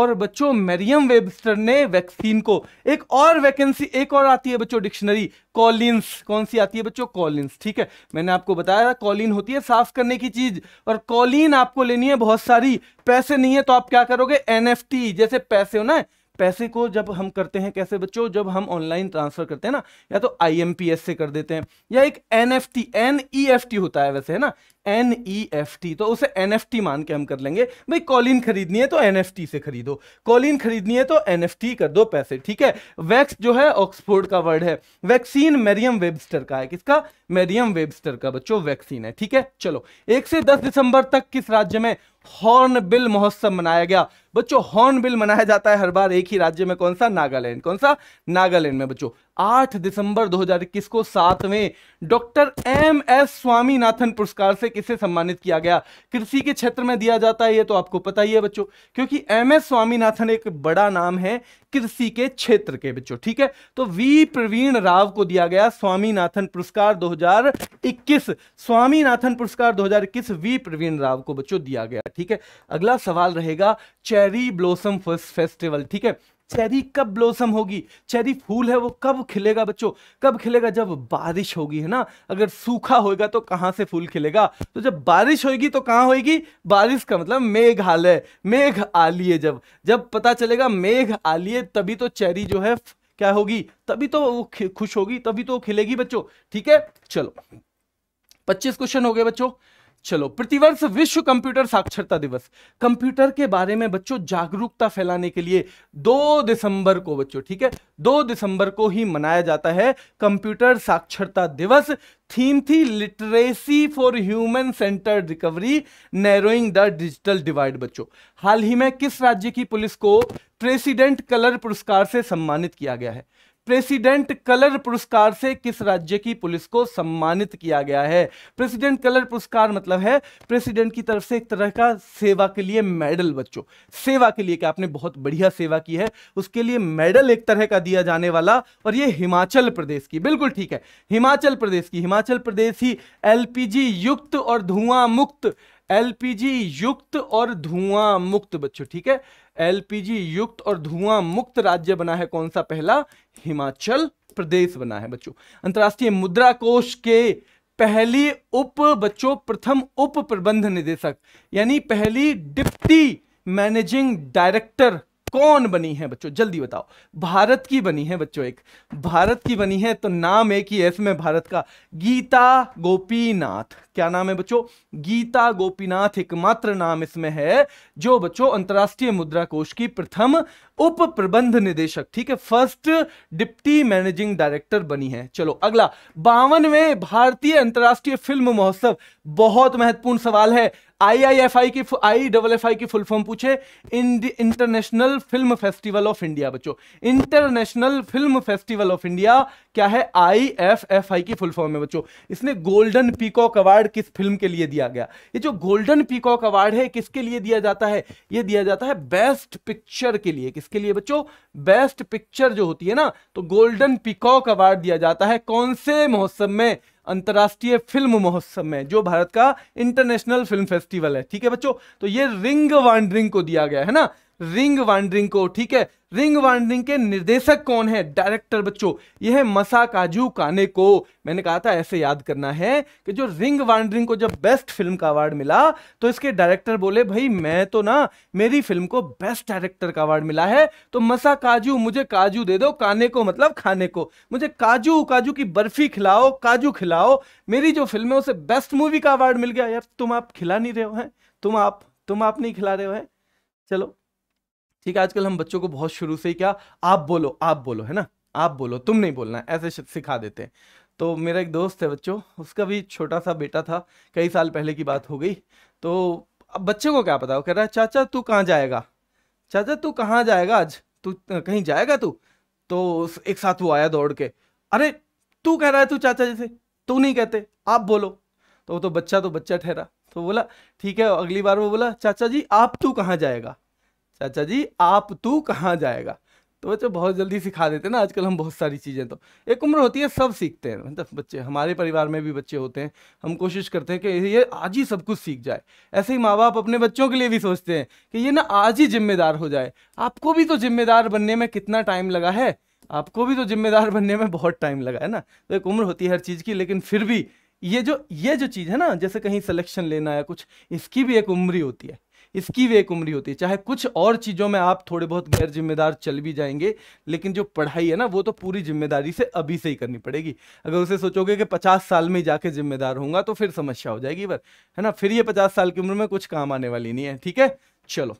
और बच्चों मेरियम वेबस्टर ने वैक्सीन को एक और वैकेंसी एक और आती है बच्चों डिक्शनरी कॉलिन्स कौन सी आती है बच्चों कॉलिन्स ठीक है मैंने आपको बताया था कॉलिन होती है साफ करने की चीज और कॉलिन आपको लेनी है बहुत सारी पैसे नहीं है तो आप क्या करोगे एनएफटी जैसे पैसे होना है पैसे को जब हम करते हैं कैसे बच्चों जब हम ऑनलाइन ट्रांसफर करते हैं ना या तो आईएमपीएस से कर देते हैं या एक एनएफटी एनईएफटी e होता है वैसे है ना एन ई एफ टी तो उसे एन एफ टी मान के हम कर लेंगे भाई कॉलिन खरीदनी है तो एन एफ टी से खरीदो कॉलिन खरीदनी है तो एन एफ टी कर दो पैसे ठीक है वैक्स जो है ऑक्सफोर्ड का वर्ड है वैक्सीन मेरियम वेबस्टर का है किसका मेरियम वेबस्टर का बच्चों वैक्सीन है ठीक है चलो एक से दस दिसंबर तक किस राज्य में हॉर्नबिल महोत्सव मनाया गया बच्चों हॉर्नबिल मनाया जाता है हर बार एक ही राज्य में कौन सा नागालैंड कौन सा नागालैंड में बच्चों 8 दिसंबर 2021 को सातवें डॉक्टर एम एस स्वामीनाथन पुरस्कार से किसे सम्मानित किया गया कृषि के क्षेत्र में दिया जाता है ये तो आपको पता ही है बच्चों क्योंकि एम एस स्वामीनाथन एक बड़ा नाम है कृषि के क्षेत्र के बच्चों ठीक है तो वी प्रवीण राव को दिया गया स्वामीनाथन पुरस्कार 2021 स्वामीनाथन पुरस्कार 2021 वी प्रवीण राव को बच्चों दिया गया ठीक है अगला सवाल रहेगा चेरी ब्लॉसम फेस्टिवल ठीक है चेरी कब ब्लॉसम होगी चेरी फूल है वो कब खिलेगा बच्चों कब खिलेगा जब बारिश होगी है ना अगर सूखा होगा तो कहाँ से फूल खिलेगा तो जब बारिश होगी तो कहाँ होगी बारिश का मतलब मेघ मेघालय मेघ आलिए जब जब पता चलेगा मेघ आलिए तभी तो चेरी जो है क्या होगी तभी तो वो खुश होगी तभी तो खिलेगी बच्चों ठीक है चलो पच्चीस क्वेश्चन हो गए बच्चों चलो प्रतिवर्ष विश्व कंप्यूटर साक्षरता दिवस कंप्यूटर के बारे में बच्चों जागरूकता फैलाने के लिए दो दिसंबर को बच्चों ठीक है दो दिसंबर को ही मनाया जाता है कंप्यूटर साक्षरता दिवस थीम थी literacy for human centre recovery narrowing the digital divide बच्चों हाल ही में किस राज्य की पुलिस को प्रेसिडेंट कलर पुरस्कार से सम्मानित किया गया है प्रेसिडेंट कलर पुरस्कार से किस राज्य की पुलिस को सम्मानित किया गया है प्रेसिडेंट कलर पुरस्कार मतलब है प्रेसिडेंट की तरफ से एक तरह का सेवा के लिए मेडल बच्चों सेवा के लिए कि आपने बहुत बढ़िया सेवा की है उसके लिए मेडल एक तरह का दिया जाने वाला और ये हिमाचल प्रदेश की बिल्कुल ठीक है हिमाचल प्रदेश की हिमाचल प्रदेश ही एलपीजी युक्त और धुआं मुक्त एल युक्त और धुआं मुक्त बच्चों ठीक है एलपीजी युक्त और धुआं मुक्त राज्य बना है कौन सा पहला हिमाचल प्रदेश बना है बच्चों अंतर्राष्ट्रीय मुद्रा कोष के पहली उप बच्चों प्रथम उप प्रबंध निदेशक यानी पहली डिप्टी मैनेजिंग डायरेक्टर कौन बनी है बच्चों जल्दी बताओ भारत की बनी है बच्चों एक भारत की बनी है तो नाम एक ही इसमें भारत का गीता गोपीनाथ क्या नाम है बच्चों गीता गोपीनाथ एकमात्र नाम इसमें है जो बच्चों अंतर्राष्ट्रीय मुद्रा कोष की प्रथम उप प्रबंध निदेशक ठीक है फर्स्ट डिप्टी मैनेजिंग डायरेक्टर बनी है चलो अगला बावनवे भारतीय अंतर्राष्ट्रीय फिल्म महोत्सव बहुत महत्वपूर्ण सवाल है आईआईएफआई की आई डबल एफ आई की फुल फॉर्म पूछे international film festival of India बच्चों international film festival of India क्या है आई एफ एफ आई की फुल फॉर्म है बच्चों इसने गोल्डन पीकॉक अवार्ड किस फिल्म के लिए दिया गया ये जो गोल्डन पीकॉक अवार्ड है किसके लिए दिया जाता है ये दिया जाता है बेस्ट पिक्चर के लिए किसके लिए बच्चों बेस्ट पिक्चर जो होती है ना तो गोल्डन पीकॉक अवार्ड दिया जाता है कौन से महोत्सव में अंतर्राष्ट्रीय फिल्म महोत्सव में जो भारत का इंटरनेशनल फिल्म फेस्टिवल है ठीक है बच्चों तो ये रिंग वांडरिंग को दिया गया है ना रिंग वांडरिंग को ठीक है रिंग वांडरिंग के निर्देशक कौन है डायरेक्टर बच्चों यह मसा काजू काने को मैंने कहा था ऐसे याद करना है कि जो रिंग वांडरिंग को जब बेस्ट फिल्म का अवार्ड मिला तो इसके डायरेक्टर बोले भाई मैं तो ना मेरी फिल्म को बेस्ट डायरेक्टर का अवार्ड मिला है तो मसा काजू मुझे काजू दे दो काने को मतलब खाने को मुझे काजू काजू की बर्फी खिलाओ काजू खिलाओ मेरी जो फिल्म है उसे बेस्ट मूवी का अवार्ड मिल गया यार तुम आप खिला नहीं रहे हो तुम आप तुम आप नहीं खिला रहे हो चलो ठीक है आजकल हम बच्चों को बहुत शुरू से ही क्या आप बोलो आप बोलो है ना आप बोलो तुम नहीं बोलना है ऐसे सिखा देते हैं तो मेरा एक दोस्त है बच्चों उसका भी छोटा सा बेटा था कई साल पहले की बात हो गई तो अब बच्चे को क्या पता वो कह रहा है चाचा तू कहाँ जाएगा चाचा तू कहाँ जाएगा आज तू कहीं जाएगा तू तो एक साथ वो आया दौड़ के अरे तू कह रहा है तू चाचा जैसे तू नहीं कहते आप बोलो तो वो तो बच्चा तो बच्चा ठहरा तो बोला ठीक है अगली बार वो बोला चाचा जी आप तू कहाँ जाएगा चाचा जी आप तू कहाँ जाएगा तो बच्चे बहुत जल्दी सिखा देते हैं ना आजकल हम बहुत सारी चीज़ें तो एक उम्र होती है सब सीखते हैं मतलब बच्चे हमारे परिवार में भी बच्चे होते हैं हम कोशिश करते हैं कि ये आज ही सब कुछ सीख जाए ऐसे ही माँ बाप अपने बच्चों के लिए भी सोचते हैं कि ये ना आज ही जिम्मेदार हो जाए आपको भी तो जिम्मेदार बनने में कितना टाइम लगा है आपको भी तो जिम्मेदार बनने में बहुत टाइम लगा है ना तो एक उम्र होती है हर चीज़ की लेकिन फिर भी ये जो ये जो चीज़ है ना जैसे कहीं सिलेक्शन लेना या कुछ इसकी भी एक उम्र ही होती है इसकी भी एक उम्र होती है चाहे कुछ और चीज़ों में आप थोड़े बहुत गैर जिम्मेदार चल भी जाएंगे लेकिन जो पढ़ाई है ना वो तो पूरी जिम्मेदारी से अभी से ही करनी पड़ेगी अगर उसे सोचोगे कि पचास साल में जाके जिम्मेदार होंगे तो फिर समस्या हो जाएगी पर है ना फिर ये पचास साल की उम्र में कुछ काम आने वाली नहीं है ठीक है चलो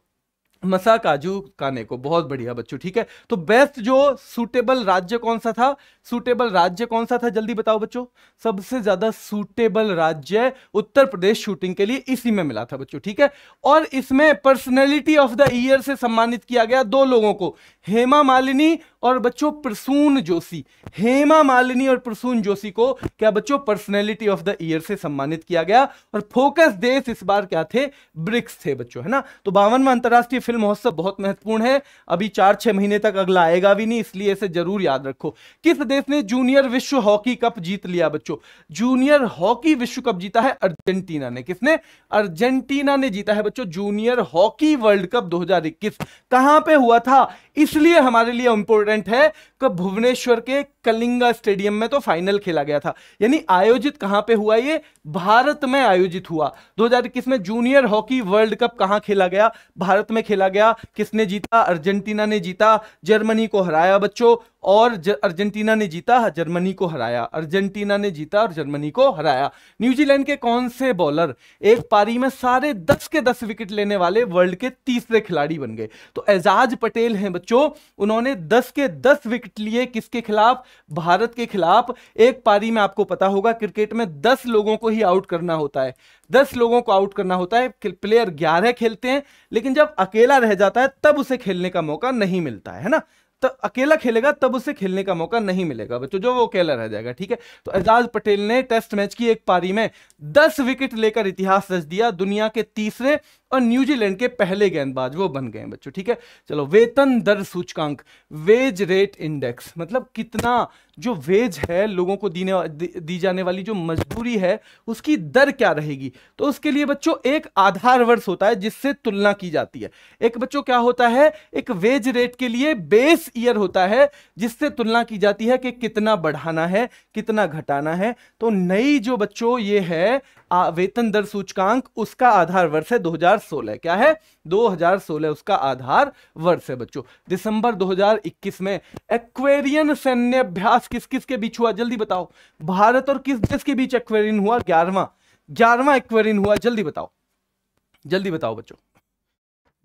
मसा काजू काने को बहुत बढ़िया बच्चों ठीक है तो बेस्ट जो सूटेबल राज्य कौन सा था सूटेबल राज्य कौन सा था जल्दी बताओ बच्चों सबसे ज्यादा सूटेबल राज्य उत्तर प्रदेश शूटिंग के लिए इसी में मिला था बच्चों ठीक है और इसमें पर्सनैलिटी ऑफ द ईयर से सम्मानित किया गया दो लोगों को हेमा मालिनी और बच्चों प्रसून जोशी हेमा मालिनी और प्रसून जोशी को क्या बच्चों पर्सनैलिटी ऑफ द ईयर से सम्मानित किया गया और फोकस देश इस बार क्या थे ब्रिक्स थे बच्चों है ना तो बावनवा अंतर्राष्ट्रीय फिल्म महोत्सव बहुत महत्वपूर्ण है अभी चार छह महीने तक अगला आएगा भी नहीं इसलिए इसे जरूर याद रखो किस देश ने जूनियर विश्व हॉकी कप जीत लिया बच्चों जूनियर हॉकी विश्व कप जीता है अर्जेंटीना ने किसने अर्जेंटीना ने जीता है बच्चों जूनियर हॉकी वर्ल्ड कप इक्कीस कहां पे हुआ था इसलिए हमारे लिए इंपोर्टेंट इवेंट है कि भुवनेश्वर के कलिंगा स्टेडियम में तो फाइनल खेला गया था यानी आयोजित कहां पे हुआ ये भारत में आयोजित हुआ 2021 में जूनियर हॉकी वर्ल्ड कप कहां खेला गया भारत में खेला गया किसने जीता अर्जेंटीना ने जीता जर्मनी को हराया बच्चों और अर्जेंटीना ने जीता जर्मनी को हराया अर्जेंटीना ने जीता और जर्मनी को हराया न्यूजीलैंड के कौन से बॉलर एक पारी में सारे दस के दस विकेट लेने वाले वर्ल्ड के तीसरे खिलाड़ी बन गए तो एजाज पटेल हैं बच्चों उन्होंने दस के दस विकेट लिए किसके खिलाफ भारत के खिलाफ एक पारी में आपको पता होगा क्रिकेट में दस लोगों को ही आउट करना होता है दस लोगों को आउट करना होता है प्लेयर ग्यारह खेलते हैं लेकिन जब अकेला रह जाता है तब उसे खेलने का मौका नहीं मिलता है ना तो अकेला खेलेगा तब उसे खेलने का मौका नहीं मिलेगा बच्चों जो वो अकेला रह जाएगा ठीक है तो एजाज पटेल ने टेस्ट मैच की एक पारी में दस विकेट लेकर इतिहास रच दिया दुनिया के तीसरे और न्यूजीलैंड के पहले गेंदबाज वो बन गए बच्चों ठीक है चलो वेतन दर सूचकांक वेज रेट इंडेक्स मतलब कितना जो वेज है लोगों को दीने दी जाने वाली जो मजदूरी है उसकी दर क्या रहेगी तो उसके लिए बच्चों एक आधार वर्ष होता है जिससे तुलना की जाती है एक बच्चों क्या होता है एक वेज रेट के लिए बेस ईयर होता है जिससे तुलना की जाती है कि कितना बढ़ाना है कितना घटाना है तो नई जो बच्चों ये है वेतन दर सूचकांक उसका आधार वर्ष है 2016 क्या है 2016 उसका आधार वर्ष है बच्चों दिसंबर 2021 में एक्वेरियन सैन्य अभ्यास किस किस के बीच हुआ जल्दी बताओ भारत और किस देश के बीच एक्वेरियन हुआ ग्यारहवा ग्यारहवा एक्वेरियन हुआ जल्दी बताओ जल्दी बताओ बच्चों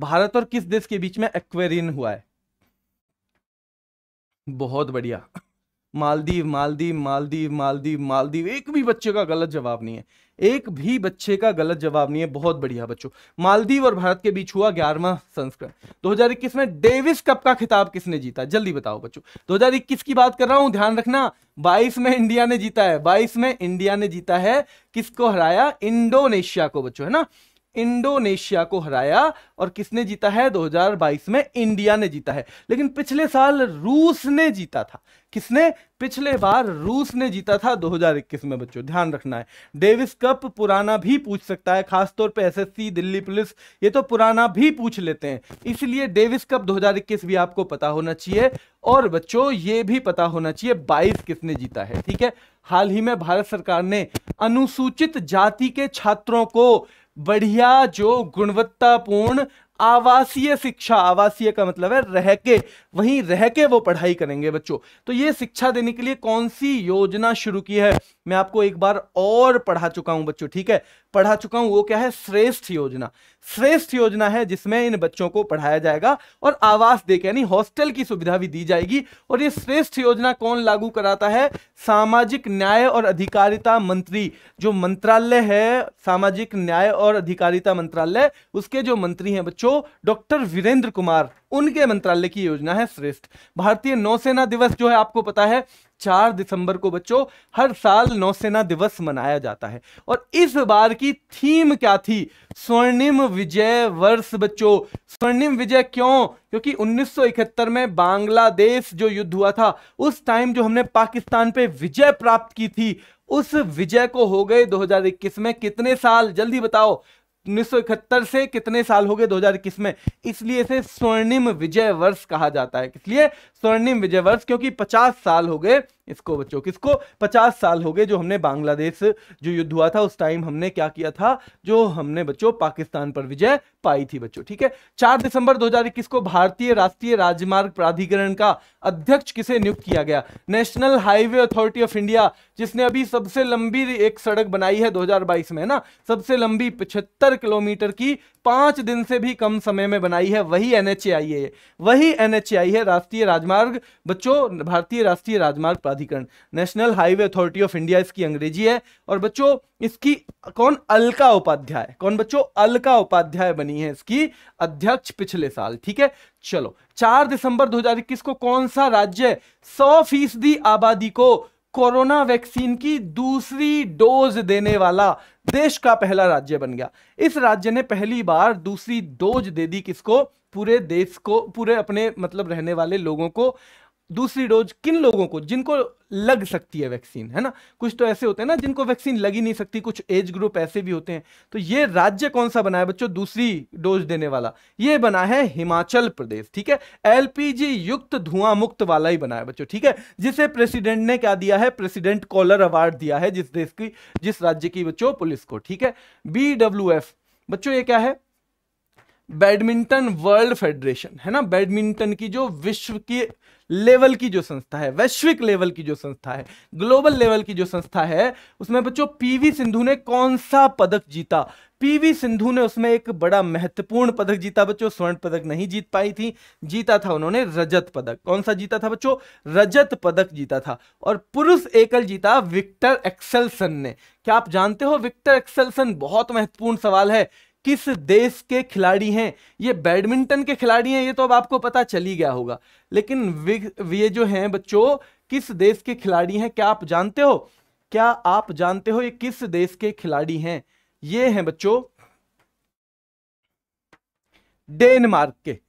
भारत और किस देश के बीच में एक्वेरियन हुआ है बहुत बढ़िया मालदीव मालदीव मालदीव मालदीव मालदीव एक भी बच्चे का गलत जवाब नहीं है एक भी बच्चे का गलत जवाब नहीं है बहुत बढ़िया बच्चों मालदीव और भारत के बीच हुआ ग्यारहवा संस्करण 2021 में डेविस कप का खिताब किसने जीता जल्दी बताओ बच्चों 2021 की बात कर रहा हूं ध्यान रखना 22 में इंडिया ने जीता है 22 में इंडिया ने जीता है किसको हराया इंडोनेशिया को बच्चों है ना इंडोनेशिया को हराया और किसने जीता है 2022 में इंडिया ने जीता है लेकिन पिछले साल रूस ने जीता था किसने पिछले बार रूस ने जीता था 2021 में बच्चों ध्यान रखना है डेविस कप पुराना भी पूछ सकता है खासतौर पे एसएससी दिल्ली पुलिस ये तो पुराना भी पूछ लेते हैं इसलिए डेविस कप 2021 भी आपको पता होना चाहिए और बच्चों ये भी पता होना चाहिए 22 किसने जीता है ठीक है हाल ही में भारत सरकार ने अनुसूचित जाति के छात्रों को बढ़िया जो गुणवत्तापूर्ण आवासीय शिक्षा आवासीय का मतलब है रह के वहीं रह के वो पढ़ाई करेंगे बच्चों तो ये शिक्षा देने के लिए कौन सी योजना शुरू की है मैं आपको एक बार और पढ़ा चुका हूं बच्चों ठीक है पढ़ा चुका हूं वो क्या है श्रेष्ठ योजना श्रेष्ठ योजना है जिसमें इन बच्चों को पढ़ाया जाएगा और आवास देकर यानी हॉस्टल की सुविधा भी दी जाएगी और ये श्रेष्ठ योजना कौन लागू कराता है सामाजिक न्याय और अधिकारिता मंत्री जो मंत्रालय है सामाजिक न्याय और अधिकारिता मंत्रालय उसके जो मंत्री हैं बच्चों डॉक्टर वीरेंद्र कुमार उनके मंत्रालय की योजना है श्रेष्ठ भारतीय नौसेना दिवस जो है आपको पता है चार दिसंबर को बच्चों हर साल नौसेना दिवस मनाया जाता है और इस बार की थीम क्या थी स्वर्णिम विजय वर्ष बच्चों स्वर्णिम विजय क्यों क्योंकि 1971 में बांग्लादेश जो युद्ध हुआ था उस टाइम जो हमने पाकिस्तान पे विजय प्राप्त की थी उस विजय को हो गए 2021 में कितने साल जल्दी बताओ उन्नीस से कितने साल हो गए 2021 में इसलिए इसे स्वर्णिम विजय वर्ष कहा जाता है इसलिए स्वर्णिम विजय वर्ष क्योंकि 50 साल हो गए इसको बच्चों किसको 50 साल हो गए जो हमने बांग्लादेश जो युद्ध हुआ था उस टाइम हमने क्या किया था जो हमने बच्चों पाकिस्तान पर विजय पाई थी बच्चों ठीक है 4 दिसंबर 2021 को भारतीय राष्ट्रीय राजमार्ग प्राधिकरण का अध्यक्ष किसे नियुक्त किया गया national highway authority of India जिसने अभी सबसे लंबी एक सड़क बनाई है दो में है ना सबसे लंबी 75 किलोमीटर की पांच दिन से भी कम समय में बनाई है वही एनएचएआई है वही एनएचएआई है राष्ट्रीय राजमार्ग बच्चों भारतीय राष्ट्रीय राजमार्ग प्राधिकरण national highway authority of India इसकी अंग्रेजी है और बच्चों इसकी कौन अलका उपाध्याय कौन बच्चों अलका उपाध्याय बनी है इसकी अध्यक्ष पिछले साल ठीक है चलो चार दिसंबर 2021 को कौन सा राज्य सौ फीसदी आबादी को कोरोना वैक्सीन की दूसरी डोज देने वाला देश का पहला राज्य बन गया इस राज्य ने पहली बार दूसरी डोज दे दी किसको पूरे देश को पूरे अपने मतलब रहने वाले लोगों को दूसरी डोज किन लोगों को जिनको लग सकती है वैक्सीन है ना कुछ तो ऐसे होते हैं ना जिनको वैक्सीन लग ही नहीं सकती कुछ एज ग्रुप ऐसे भी होते हैं तो ये राज्य कौन सा बना है बच्चों दूसरी डोज देने वाला ये बना है हिमाचल प्रदेश ठीक है एलपीजी युक्त धुआं मुक्त वाला ही बना है बच्चों ठीक है जिसे प्रेसिडेंट ने क्या दिया है प्रेसिडेंट कॉलर अवार्ड दिया है जिस देश की जिस राज्य की बच्चों पुलिस को ठीक है बी बच्चों ये क्या है बैडमिंटन वर्ल्ड फेडरेशन है ना बैडमिंटन की जो विश्व की लेवल की जो संस्था है वैश्विक लेवल की जो संस्था है ग्लोबल लेवल की जो संस्था है उसमें बच्चों पीवी सिंधु ने कौन सा पदक जीता पीवी सिंधु ने उसमें एक बड़ा महत्वपूर्ण पदक जीता बच्चों स्वर्ण पदक नहीं जीत पाई थी जीता था उन्होंने रजत पदक कौन सा जीता था बच्चों रजत पदक जीता था और पुरुष एकल जीता विक्टर एक्सेलसन ने क्या आप जानते हो विक्टर एक्सेलसन बहुत महत्वपूर्ण सवाल है किस देश के खिलाड़ी हैं ये बैडमिंटन के खिलाड़ी हैं ये तो अब आपको पता चल ही गया होगा लेकिन ये जो हैं बच्चों किस देश के खिलाड़ी हैं क्या आप जानते हो क्या आप जानते हो ये किस देश के खिलाड़ी हैं ये हैं बच्चों डेनमार्क के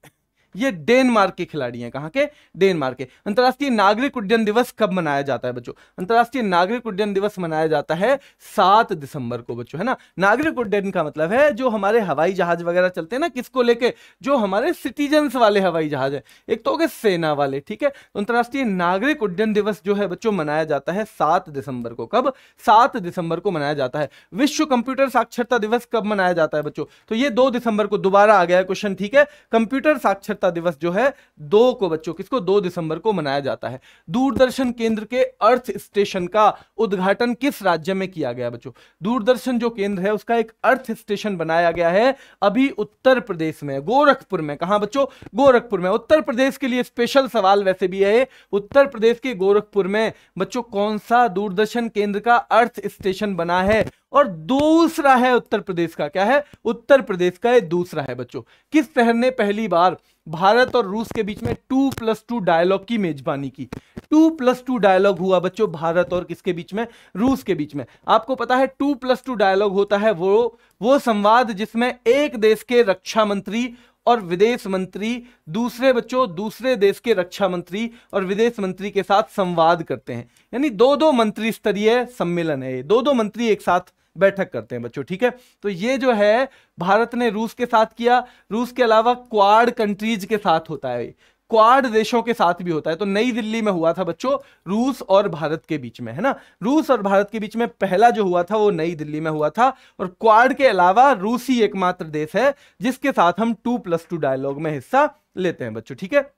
ये डेनमार्क के खिलाड़ी हैं कहाँ के डेनमार्क के अंतर्राष्ट्रीय नागरिक उड्डयन दिवस कब मनाया जाता है बच्चों अंतर्राष्ट्रीय नागरिक उड्डयन दिवस मनाया जाता है सात दिसंबर को बच्चों है ना नागरिक उड्डयन का मतलब है जो हमारे हवाई जहाज वगैरह चलते हैं ना किसको लेके जो हमारे सिटीजन्स वाले हवाई जहाज है एक तो हो सेना वाले ठीक है तो अंतर्राष्ट्रीय नागरिक उड्डयन दिवस जो है बच्चों मनाया जाता है सात दिसंबर को कब सात दिसंबर को मनाया जाता है विश्व कंप्यूटर साक्षरता दिवस कब मनाया जाता है बच्चों तो ये दो दिसंबर को दोबारा आ गया क्वेश्चन ठीक है कंप्यूटर साक्षरता साक्षरता दिवस जो है दो को बच्चों किसको दो दिसंबर को मनाया जाता है दूरदर्शन केंद्र के अर्थ स्टेशन का उद्घाटन किस राज्य में किया गया बच्चों दूरदर्शन जो केंद्र है उसका एक अर्थ स्टेशन बनाया गया है अभी उत्तर प्रदेश में गोरखपुर में कहा बच्चों गोरखपुर में उत्तर प्रदेश के लिए स्पेशल सवाल वैसे भी है उत्तर प्रदेश के गोरखपुर में बच्चों कौन सा दूरदर्शन केंद्र का अर्थ स्टेशन बना है और दूसरा है उत्तर प्रदेश का क्या है उत्तर प्रदेश का है दूसरा है बच्चों किस शहर ने पहली बार भारत और रूस के बीच में टू प्लस टू डायलॉग की मेजबानी की टू प्लस टू डायलॉग हुआ बच्चों भारत और किसके बीच में रूस के बीच में आपको पता है टू प्लस टू डायलॉग होता है वो वो संवाद जिसमें एक देश के रक्षा मंत्री और विदेश मंत्री दूसरे बच्चों दूसरे देश के रक्षा मंत्री और विदेश मंत्री के साथ संवाद करते हैं यानी दो दो मंत्री स्तरीय सम्मेलन है दो दो मंत्री एक साथ बैठक करते हैं बच्चों ठीक है तो ये जो है भारत ने रूस के साथ किया रूस के अलावा क्वाड कंट्रीज के साथ होता है क्वाड देशों के साथ भी होता है तो नई दिल्ली में हुआ था बच्चों रूस और भारत के बीच में है ना रूस और भारत के बीच में पहला जो हुआ था वो नई दिल्ली में हुआ था और क्वाड के अलावा रूस ही एकमात्र देश है जिसके साथ हम टू प्लस टू डायलॉग में हिस्सा लेते हैं बच्चों ठीक है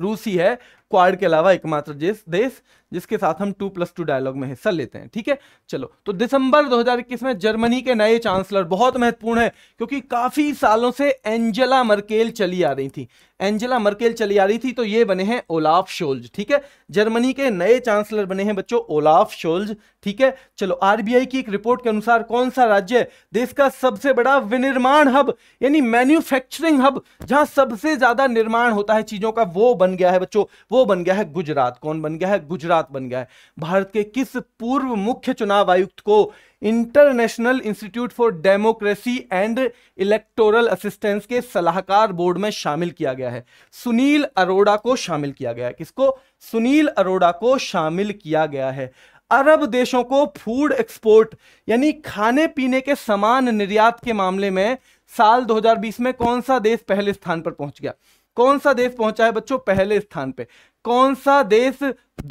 रूस ही है क्वाड के अलावा एकमात्र देश जिसके साथ हम टू प्लस टू डायलॉग में हिस्सा लेते हैं ठीक है चलो तो दिसंबर 2021 में जर्मनी के नए चांसलर बहुत महत्वपूर्ण है क्योंकि काफी सालों से एंजेला मर्केल चली आ रही थी एंजेला मर्केल चली आ रही थी तो ये बने हैं ओलाफ शोल्ज ठीक है जर्मनी के नए चांसलर बने हैं बच्चों ओलाफ शोल्ज ठीक है चलो आरबीआई की एक रिपोर्ट के अनुसार कौन सा राज्य देश का सबसे बड़ा विनिर्माण हब यानी मैन्युफैक्चरिंग हब जहां सबसे ज्यादा निर्माण होता है चीजों का वो बन गया है बच्चों वो बन गया है गुजरात कौन बन गया है गुजरात बन गया है भारत के किस पूर्व मुख्य चुनाव आयुक्त को international institute for democracy and electoral assistance के सलाहकार बोर्ड में शामिल किया गया है सुनील अरोड़ा को शामिल किया गया है किसको सुनील अरोड़ा को शामिल किया गया है अरब देशों को फूड एक्सपोर्ट यानी खाने पीने के समान निर्यात के मामले में साल 2020 में कौन सा देश पहले स्थान पर पहुंच गया कौन सा देश पहुंचा है बच्चों पहले स्थान पे कौन सा देश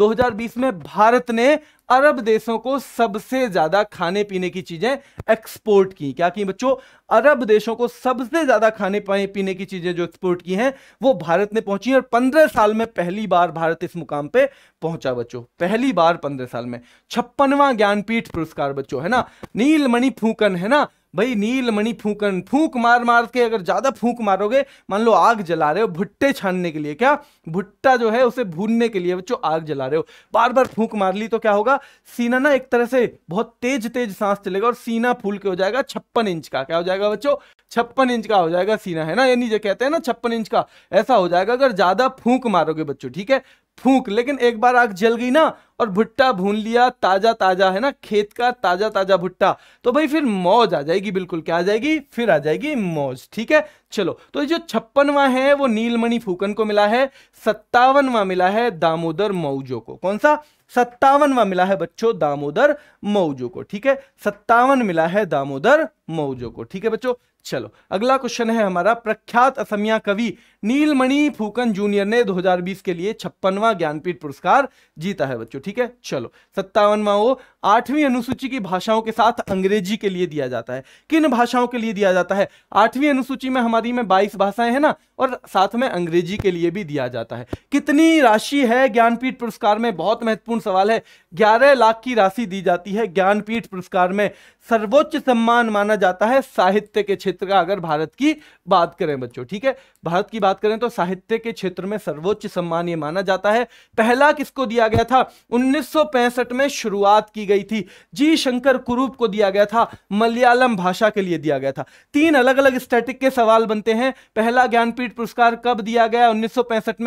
2020 में भारत ने अरब देशों को सबसे ज्यादा खाने पीने की चीजें एक्सपोर्ट की क्या की बच्चों अरब देशों को सबसे ज्यादा खाने पीने की चीजें जो एक्सपोर्ट की हैं वो भारत ने पहुंची और 15 साल में पहली बार भारत इस मुकाम पे पहुंचा बच्चों पहली बार 15 साल में छप्पनवा ज्ञानपीठ पुरस्कार बच्चों है ना नीलमणि फूकन है ना भाई नील मणि फूकन फूक मार मार के अगर ज़्यादा फूक मारोगे मान लो आग जला रहे हो भुट्टे छानने के लिए क्या भुट्टा जो है उसे भूनने के लिए बच्चों आग जला रहे हो बार बार फूक मार ली तो क्या होगा सीना ना एक तरह से बहुत तेज तेज सांस चलेगा और सीना फूल के हो जाएगा छप्पन इंच का क्या हो जाएगा बच्चों छप्पन इंच का हो जाएगा सीना है ना यानी जो कहते हैं ना छप्पन इंच का ऐसा हो जाएगा अगर ज़्यादा फूक मारोगे बच्चों ठीक है फूंक लेकिन एक बार आग जल गई ना और भुट्टा भून लिया ताजा ताजा है ना खेत का ताजा ताजा भुट्टा तो भाई फिर मौज आ जाएगी बिल्कुल क्या आ जाएगी फिर आ जाएगी मौज ठीक है चलो तो जो छप्पनवा है वो नीलमणि फूकन को मिला है सत्तावनवा मिला है दामोदर मऊजो को कौन सा सत्तावनवा मिला है बच्चों दामोदर मऊजो को ठीक है सत्तावन मिला है दामोदर मऊजो को ठीक है बच्चों चलो अगला क्वेश्चन है हमारा प्रख्यात असमिया कवि नीलमणि फूकन जूनियर ने 2020 के लिए छप्पनवा ज्ञानपीठ पुरस्कार जीता है बच्चों ठीक है चलो सत्तावनवा वो आठवीं अनुसूची की भाषाओं के साथ अंग्रेजी के लिए दिया जाता है किन भाषाओं के लिए दिया जाता है आठवीं अनुसूची में हमारी में बाईस भाषाएं हैं ना और साथ में अंग्रेजी के लिए भी दिया जाता है कितनी राशि है ज्ञानपीठ पुरस्कार में बहुत महत्वपूर्ण सवाल है ग्यारह लाख की राशि दी जाती है ज्ञानपीठ पुरस्कार में सर्वोच्च सम्मान माना जाता है साहित्य के क्षेत्र क्षेत्र का अगर भारत की बात करें बच्चों ठीक है भारत की बात करें तो साहित्य के क्षेत्र में सर्वोच्च सम्मान ये माना जाता है पहला किसको दिया गया था 1965 में शुरुआत की गई थी जी शंकर कुरूप को दिया गया था मलयालम भाषा के लिए दिया गया था तीन अलग अलग स्टैटिक के सवाल बनते हैं पहला ज्ञानपीठ पुरस्कार कब दिया गया उन्नीस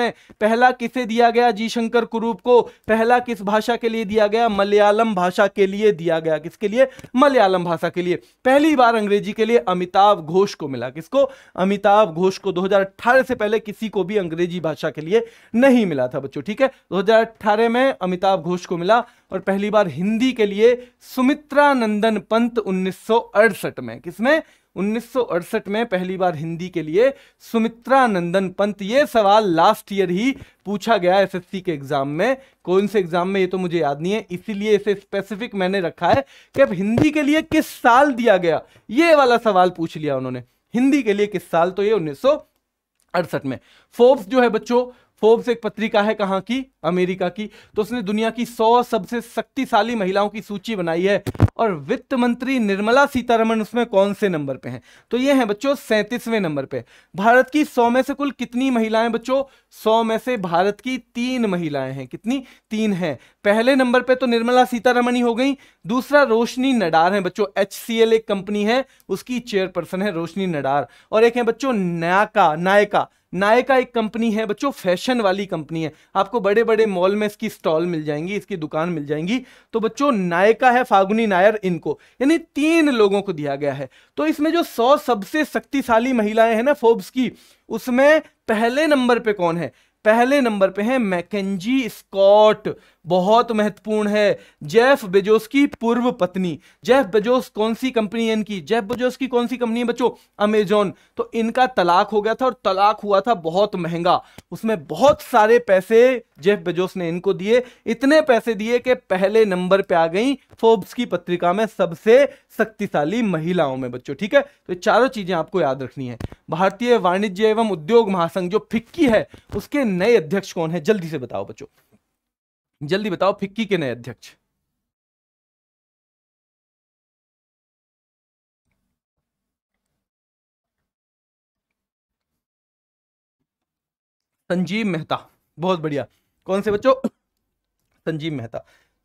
में पहला किसे दिया गया जी शंकर कुरूप को पहला किस भाषा के लिए दिया गया मलयालम भाषा के लिए दिया गया किसके लिए मलयालम भाषा के लिए पहली बार अंग्रेजी के लिए अमिताभ अमिताभ घोष को मिला किसको अमिताभ घोष को 2018 से पहले किसी को भी अंग्रेजी भाषा के लिए नहीं मिला था बच्चों ठीक है 2018 में अमिताभ घोष को मिला और पहली बार हिंदी के लिए सुमित्रा नंदन पंत उन्नीस में किसमें उन्नीस में पहली बार हिंदी के लिए सुमित्रा नंदन पंत ये सवाल लास्ट ईयर ही पूछा गया एसएससी के एग्जाम में कौन से एग्जाम में ये तो मुझे याद नहीं है इसीलिए इसे स्पेसिफिक मैंने रखा है कि अब हिंदी के लिए किस साल दिया गया ये वाला सवाल पूछ लिया उन्होंने हिंदी के लिए किस साल तो ये उन्नीस में फोर्ब्स जो है बच्चों फोर्ब्स एक पत्रिका है कहाँ की अमेरिका की तो उसने दुनिया की सौ सबसे शक्तिशाली महिलाओं की सूची बनाई है और वित्त मंत्री निर्मला सीतारमन उसमें कौन से नंबर पे हैं तो ये हैं बच्चों सैंतीसवें नंबर पे भारत की सौ में से कुल कितनी महिलाएं बच्चों सौ में से भारत की तीन महिलाएं हैं कितनी तीन हैं पहले नंबर पे तो निर्मला सीतारमन ही हो गई दूसरा रोशनी नडार है बच्चों एच एक कंपनी है उसकी चेयरपर्सन है रोशनी नडार और एक है बच्चों नयाका नायका नायका एक कंपनी है बच्चों फैशन वाली कंपनी है आपको बड़े बड़े मॉल में इसकी स्टॉल मिल जाएंगी इसकी दुकान मिल जाएंगी तो बच्चों नायका है फागुनी नायर इनको यानी तीन लोगों को दिया गया है तो इसमें जो सौ सबसे शक्तिशाली महिलाएं हैं ना फोर्ब्स की उसमें पहले नंबर पे कौन है पहले नंबर पे हैं मैकेजी स्कॉट बहुत महत्वपूर्ण है जेफ बेजोस की पूर्व पत्नी जेफ बेजोस कौन सी कंपनी है इनकी जेफ बेजोस की कौन सी कंपनी है बच्चों अमेजोन तो इनका तलाक हो गया था और तलाक हुआ था बहुत महंगा उसमें बहुत सारे पैसे जेफ बेजोस ने इनको दिए इतने पैसे दिए कि पहले नंबर पे आ गई फोर्ब्स की पत्रिका में सबसे शक्तिशाली महिलाओं में बच्चों ठीक है तो चारों चीजें आपको याद रखनी है भारतीय वाणिज्य एवं उद्योग महासंघ जो फिक्की है उसके नए अध्यक्ष कौन है जल्दी से बताओ बच्चों जल्दी बताओ फिक्की के नए अध्यक्ष संजीव मेहता बहुत बढ़िया कौन से बच्चों संजीव मेहता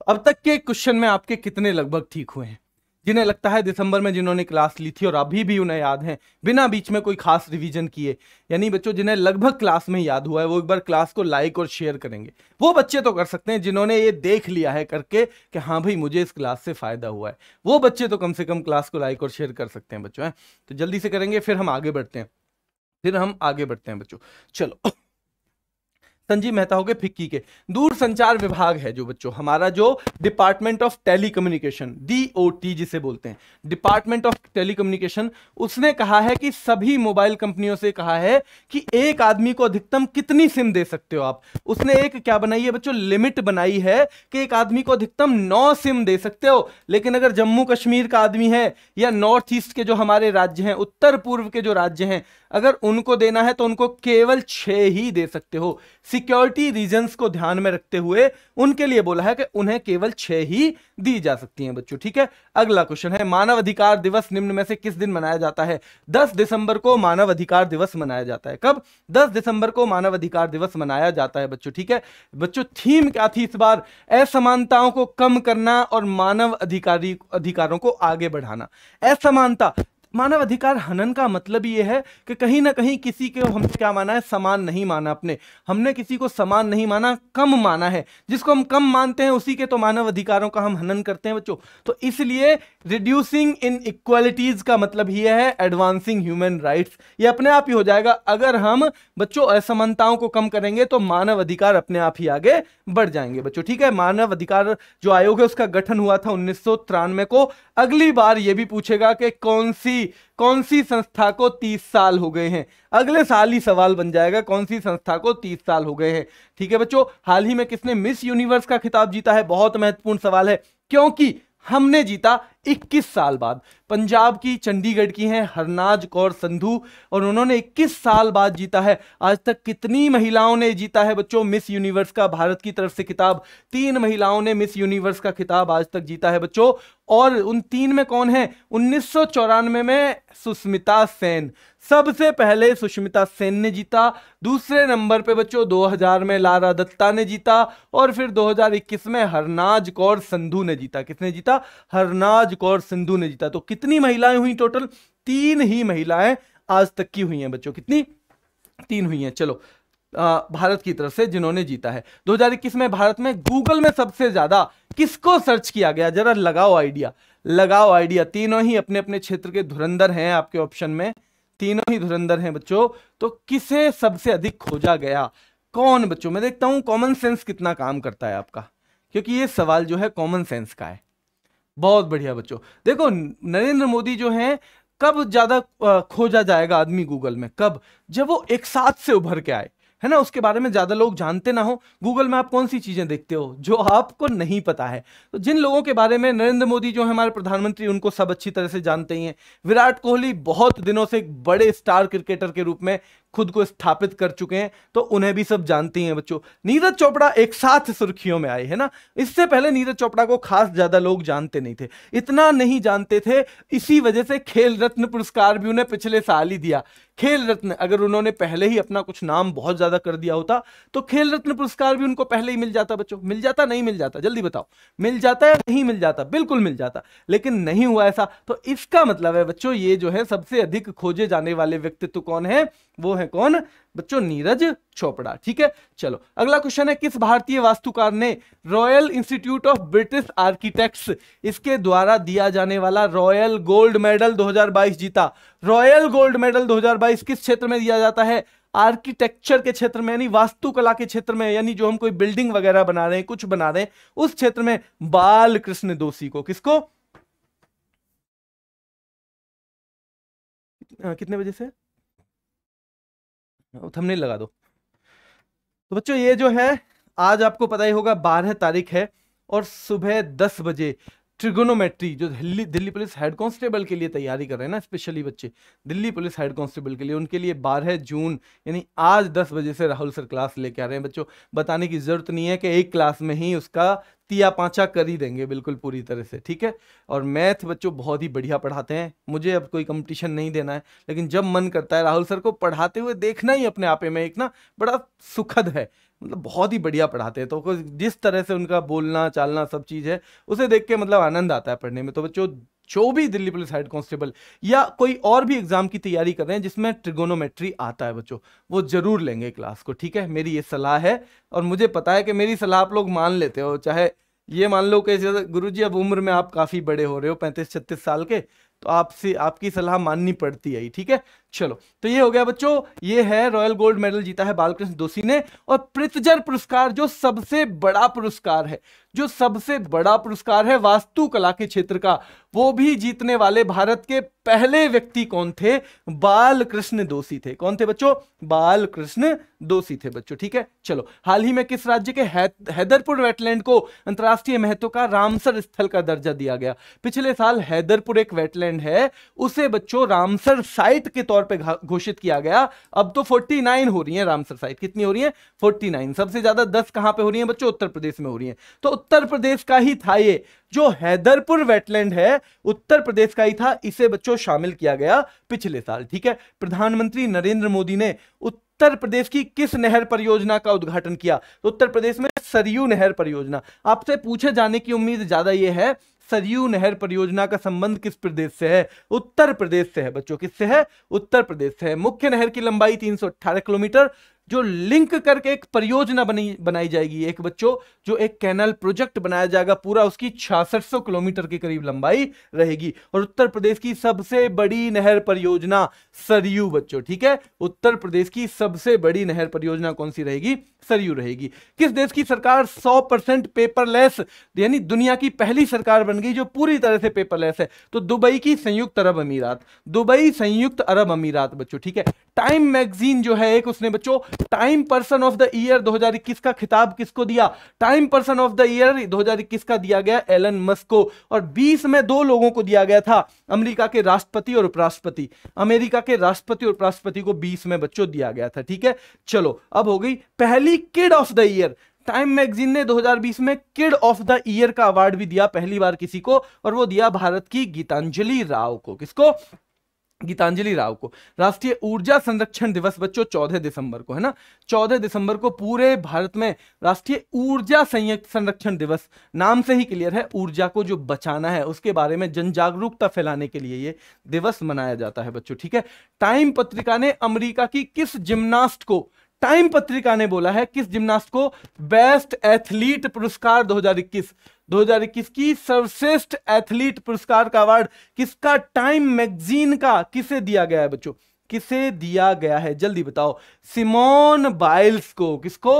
अब तक के क्वेश्चन में आपके कितने लगभग ठीक हुए हैं जिन्हें लगता है दिसंबर में जिन्होंने क्लास ली थी और अभी भी उन्हें याद है बिना बीच में कोई खास रिवीजन किए यानी बच्चों जिन्हें लगभग क्लास में याद हुआ है वो एक बार क्लास को लाइक और शेयर करेंगे वो बच्चे तो कर सकते हैं जिन्होंने ये देख लिया है करके कि हाँ भाई मुझे इस क्लास से फ़ायदा हुआ है वो बच्चे तो कम से कम क्लास को लाइक और शेयर कर सकते हैं बच्चों तो जल्दी से करेंगे फिर हम आगे बढ़ते हैं फिर हम आगे बढ़ते हैं बच्चों चलो संजीव मेहता हो गए फिक्की के दूर संचार विभाग है जो बच्चों हमारा जो department of telecommunication DOT जिसे बोलते हैं डिपार्टमेंट ऑफ टेली कम्युनिकेशन उसने कहा है कि सभी मोबाइल कंपनियों से कहा है कि एक आदमी को अधिकतम कितनी सिम दे सकते हो आप उसने एक क्या बनाई है बच्चों लिमिट बनाई है कि एक आदमी को अधिकतम नौ सिम दे सकते हो लेकिन अगर जम्मू कश्मीर का आदमी है या नॉर्थ ईस्ट के जो हमारे राज्य हैं उत्तर पूर्व के जो राज्य हैं अगर उनको देना है तो उनको केवल छः ही दे सकते हो सिक्योरिटी रीजंस को ध्यान में रखते हुए उनके लिए बोला है कि उन्हें केवल छह ही दी जा सकती हैं बच्चों ठीक है अगला क्वेश्चन है मानव अधिकार दिवस निम्न में से किस दिन मनाया जाता है दस दिसंबर को मानव अधिकार दिवस मनाया जाता है कब दस दिसंबर को मानव अधिकार दिवस मनाया जाता है बच्चों ठीक है बच्चों थीम क्या थी इस बार असमानताओं को कम करना और मानव अधिकारी अधिकारों को आगे बढ़ाना असमानता मानव अधिकार हनन का मतलब ये है कि कहीं ना कहीं किसी को हम क्या माना है समान नहीं माना अपने हमने किसी को समान नहीं माना कम माना है जिसको हम कम मानते हैं उसी के तो मानव अधिकारों का हम हनन करते हैं बच्चों तो इसलिए रिड्यूसिंग इन इक्वालिटीज का मतलब यह है एडवांसिंग ह्यूमन राइट्स ये अपने आप ही हो जाएगा अगर हम बच्चों असमानताओं को कम करेंगे तो मानव अधिकार अपने आप ही आगे बढ़ जाएंगे बच्चों ठीक है मानव अधिकार जो आयोग है उसका गठन हुआ था उन्नीस को अगली बार यह भी पूछेगा कि कौन सी की कौन सी संस्था को तीस साल हो गए हैं अगले साल ही सवाल बन जाएगा कौन सी संस्था को तीस साल हो गए हैं ठीक है बच्चों हाल ही में किसने मिस यूनिवर्स का खिताब जीता है बहुत महत्वपूर्ण सवाल है क्योंकि हमने जीता 21 साल बाद पंजाब की चंडीगढ़ की हैं हरनाज कौर संधू और उन्होंने 21 साल बाद जीता है आज तक कितनी महिलाओं ने जीता है बच्चों मिस यूनिवर्स का भारत की तरफ से किताब तीन महिलाओं ने मिस यूनिवर्स का खिताब आज तक जीता है बच्चों और उन तीन में कौन है उन्नीस में सुष्मिता सेन सबसे पहले सुष्मिता सेन ने जीता दूसरे नंबर पे बच्चों 2000 में लारा दत्ता ने जीता और फिर 2021 में हरनाज कौर संधू ने जीता किसने जीता हरनाज कौर सिंधु ने जीता तो कितनी महिलाएं हुई टोटल तीन ही महिलाएं आज तक की हुई हैं बच्चों कितनी तीन हुई हैं चलो आ, भारत की तरफ से जिन्होंने जीता है 2021 में भारत में गूगल में सबसे ज्यादा किसको सर्च किया गया जरा लगाओ आइडिया लगाओ आइडिया तीनों ही अपने अपने क्षेत्र के धुरंधर हैं आपके ऑप्शन में तीनों ही धुरंधर हैं बच्चों तो किसे सबसे अधिक खोजा गया कौन बच्चों मैं देखता हूं कॉमन सेंस कितना काम करता है आपका क्योंकि ये सवाल जो है कॉमन सेंस का है बहुत बढ़िया बच्चों देखो नरेंद्र मोदी जो हैं कब ज्यादा खोजा जाएगा आदमी गूगल में कब जब वो एक साथ से उभर के आए है ना उसके बारे में ज़्यादा लोग जानते ना हो गूगल में आप कौन सी चीज़ें देखते हो जो आपको नहीं पता है तो जिन लोगों के बारे में नरेंद्र मोदी जो है हमारे प्रधानमंत्री उनको सब अच्छी तरह से जानते ही हैं विराट कोहली बहुत दिनों से एक बड़े स्टार क्रिकेटर के रूप में खुद को स्थापित कर चुके हैं तो उन्हें भी सब जानती हैं बच्चों नीरज चोपड़ा एक साथ सुर्खियों में आए है ना इससे पहले नीरज चोपड़ा को खास ज्यादा लोग जानते नहीं थे इतना नहीं जानते थे इसी वजह से खेल रत्न पुरस्कार भी उन्हें पिछले साल ही दिया खेल रत्न अगर उन्होंने पहले ही अपना कुछ नाम बहुत ज्यादा कर दिया होता तो खेल रत्न पुरस्कार भी उनको पहले ही मिल जाता बच्चों मिल जाता नहीं मिल जाता जल्दी बताओ मिल जाता या नहीं मिल जाता बिल्कुल मिल जाता लेकिन नहीं हुआ ऐसा तो इसका मतलब है बच्चों ये जो है सबसे अधिक खोजे जाने वाले व्यक्तित्व कौन है वो है है कौन बच्चों नीरज चोपड़ा ठीक है चलो अगला क्वेश्चन है किस भारतीय वास्तुकार ने royal institute of British architects इसके द्वारा दिया जाने वाला रॉयल गोल्ड मेडल 2022 जीता रॉयल गोल्ड मेडल 2022 किस क्षेत्र में दिया जाता है आर्किटेक्चर के क्षेत्र में यानी वास्तुकला के क्षेत्र में यानी जो हम कोई बिल्डिंग वगैरह बना रहे हैं कुछ बना रहे हैं उस क्षेत्र में बाल कृष्ण दोषी को किसको कितने बजे से थंबनेल लगा दो तो बच्चों ये जो है आज आपको पता ही होगा बारह तारीख है और सुबह दस बजे ट्रिगोनोमेट्री जो Delhi Delhi police head constable के लिए तैयारी कर रहे हैं ना स्पेशली बच्चे दिल्ली पुलिस हेड कांस्टेबल के लिए उनके लिए बारह जून यानी आज दस बजे से राहुल सर क्लास लेके आ रहे हैं बच्चों बताने की ज़रूरत नहीं है कि एक क्लास में ही उसका तिया पाँचा कर ही देंगे बिल्कुल पूरी तरह से ठीक है और मैथ बच्चों बहुत ही बढ़िया पढ़ाते हैं मुझे अब कोई कंपटीशन नहीं देना है लेकिन जब मन करता है राहुल सर को पढ़ाते हुए देखना ही अपने आपे में एक ना बड़ा सुखद है मतलब बहुत ही बढ़िया पढ़ाते हैं तो जिस तरह से उनका बोलना चालना सब चीज़ है उसे देख के मतलब आनंद आता है पढ़ने में तो बच्चों जो भी दिल्ली पुलिस हेड कांस्टेबल या कोई और भी एग्जाम की तैयारी कर रहे हैं जिसमें ट्रिगोनोमेट्री आता है बच्चों वो जरूर लेंगे क्लास को ठीक है मेरी ये सलाह है और मुझे पता है कि मेरी सलाह आप लोग मान लेते हो चाहे ये मान लो कि गुरु जी अब उम्र में आप काफ़ी बड़े हो रहे हो पैंतीस छत्तीस साल के तो आपसे आपकी सलाह माननी पड़ती है ठीक है चलो तो ये हो गया बच्चों ये है रॉयल गोल्ड मेडल जीता है बालकृष्ण दोषी ने और पृथ्वजर पुरस्कार जो सबसे बड़ा पुरस्कार है जो सबसे बड़ा पुरस्कार है वास्तुकला के क्षेत्र का वो भी जीतने वाले भारत के पहले व्यक्ति कौन थे बालकृष्ण दोषी थे कौन थे बच्चों बालकृष्ण दोषी थे बच्चों ठीक है चलो हाल ही में किस राज्य के है, हैदरपुर वेटलैंड को अंतर्राष्ट्रीय महत्व का रामसर स्थल का दर्जा दिया गया पिछले साल हैदरपुर एक वेटलैंड है उसे बच्चों रामसर साइट के तौर तौर पे घोषित किया गया अब तो 49 हो रही है रामसर साइट कितनी हो रही है 49 सबसे ज्यादा 10 कहां पे हो रही है बच्चों उत्तर प्रदेश में हो रही है तो उत्तर प्रदेश का ही था ये जो हैदरपुर वेटलैंड है उत्तर प्रदेश का ही था इसे बच्चों शामिल किया गया पिछले साल ठीक है प्रधानमंत्री नरेंद्र मोदी ने उत्तर प्रदेश की किस नहर परियोजना का उद्घाटन किया तो उत्तर प्रदेश में सरयू नहर परियोजना आपसे पूछे जाने की उम्मीद ज्यादा यह है सरयू नहर परियोजना का संबंध किस प्रदेश से है उत्तर प्रदेश से है बच्चों किससे है उत्तर प्रदेश से है मुख्य नहर की लंबाई 318 किलोमीटर जो लिंक करके एक परियोजना बनी बनाई जाएगी एक बच्चों जो एक कैनल प्रोजेक्ट बनाया जाएगा पूरा उसकी छियासठ किलोमीटर के करीब लंबाई रहेगी और उत्तर प्रदेश की सबसे बड़ी नहर परियोजना सरयू बच्चों ठीक है उत्तर प्रदेश की सबसे बड़ी नहर परियोजना कौन सी रहेगी सरयू रहेगी किस देश की सरकार 100 परसेंट पेपरलेस यानी दुनिया की पहली सरकार बन गई जो पूरी तरह से पेपरलेस है तो दुबई की संयुक्त अरब अमीरात दुबई संयुक्त अरब अमीरात बच्चों ठीक है टाइम मैगजीन जो है एक उसने बच्चों Time person of the year 2021 का खिताब किसको दिया Time person of the year 2021 का दिया गया एलन मस्क को और 20 में दो लोगों को दिया गया था अमेरिका के राष्ट्रपति और उपराष्ट्रपति अमेरिका के राष्ट्रपति और उपराष्ट्रपति को 20 में बच्चों दिया गया था ठीक है चलो अब हो गई पहली kid of the year Time magazine ने 2020 में किड ऑफ द ईयर का अवार्ड भी दिया पहली बार किसी को और वो दिया भारत की गीतांजलि राव को किसको गीतांजलि राव को राष्ट्रीय ऊर्जा संरक्षण दिवस बच्चों चौदह दिसंबर को है ना चौदह दिसंबर को पूरे भारत में राष्ट्रीय ऊर्जा संयुक्त संरक्षण दिवस नाम से ही क्लियर है ऊर्जा को जो बचाना है उसके बारे में जन जागरूकता फैलाने के लिए ये दिवस मनाया जाता है बच्चों ठीक है टाइम पत्रिका ने अमरीका की किस जिम्नास्ट को टाइम पत्रिका ने बोला है किस जिम्नास्ट को बेस्ट एथलीट पुरस्कार 2021 2021 की सर्वश्रेष्ठ एथलीट पुरस्कार का अवार्ड किसका टाइम मैगजीन का किसे दिया गया है बच्चों किसे दिया गया है जल्दी बताओ सिमोन बाइल्स को किसको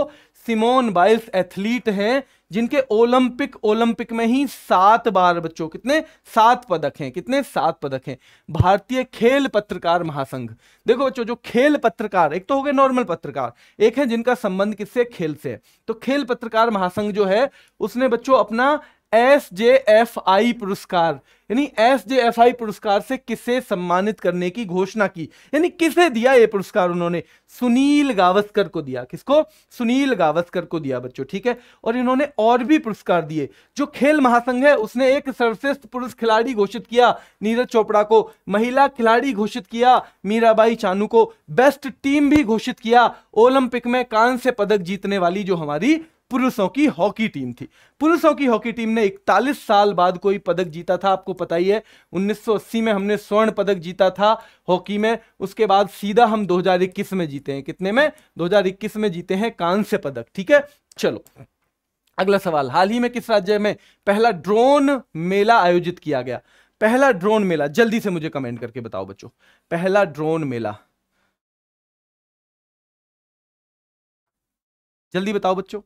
सिमोन बाइल्स एथलीट हैं जिनके ओलंपिक ओलंपिक में ही सात बार बच्चों कितने सात पदक हैं कितने सात पदक हैं भारतीय खेल पत्रकार महासंघ देखो बच्चों जो खेल पत्रकार एक तो हो गए नॉर्मल पत्रकार एक है जिनका संबंध किससे खेल से है तो खेल पत्रकार महासंघ जो है उसने बच्चों अपना एस जे एफ आई पुरस्कार यानी एस जे एफ आई पुरस्कार से किसे सम्मानित करने की घोषणा की यानी किसे दिया ये पुरस्कार उन्होंने सुनील गावस्कर को दिया किसको सुनील गावस्कर को दिया बच्चों ठीक है और इन्होंने और भी पुरस्कार दिए जो खेल महासंघ है उसने एक सर्वश्रेष्ठ पुरुष खिलाड़ी घोषित किया नीरज चोपड़ा को महिला खिलाड़ी घोषित किया मीराबाई चानू को बेस्ट टीम भी घोषित किया ओलंपिक में कांस्य पदक जीतने वाली जो हमारी पुरुषों की हॉकी टीम थी पुरुषों की हॉकी टीम ने 41 साल बाद कोई पदक जीता था आपको पता ही है 1980 में हमने स्वर्ण पदक जीता था हॉकी में उसके बाद सीधा हम 2021 में जीते हैं कितने में 2021 में जीते हैं कांस्य पदक ठीक है चलो अगला सवाल हाल ही में किस राज्य में पहला ड्रोन मेला आयोजित किया गया पहला ड्रोन मेला जल्दी से मुझे कमेंट करके बताओ बच्चों पहला ड्रोन मेला जल्दी बताओ बच्चों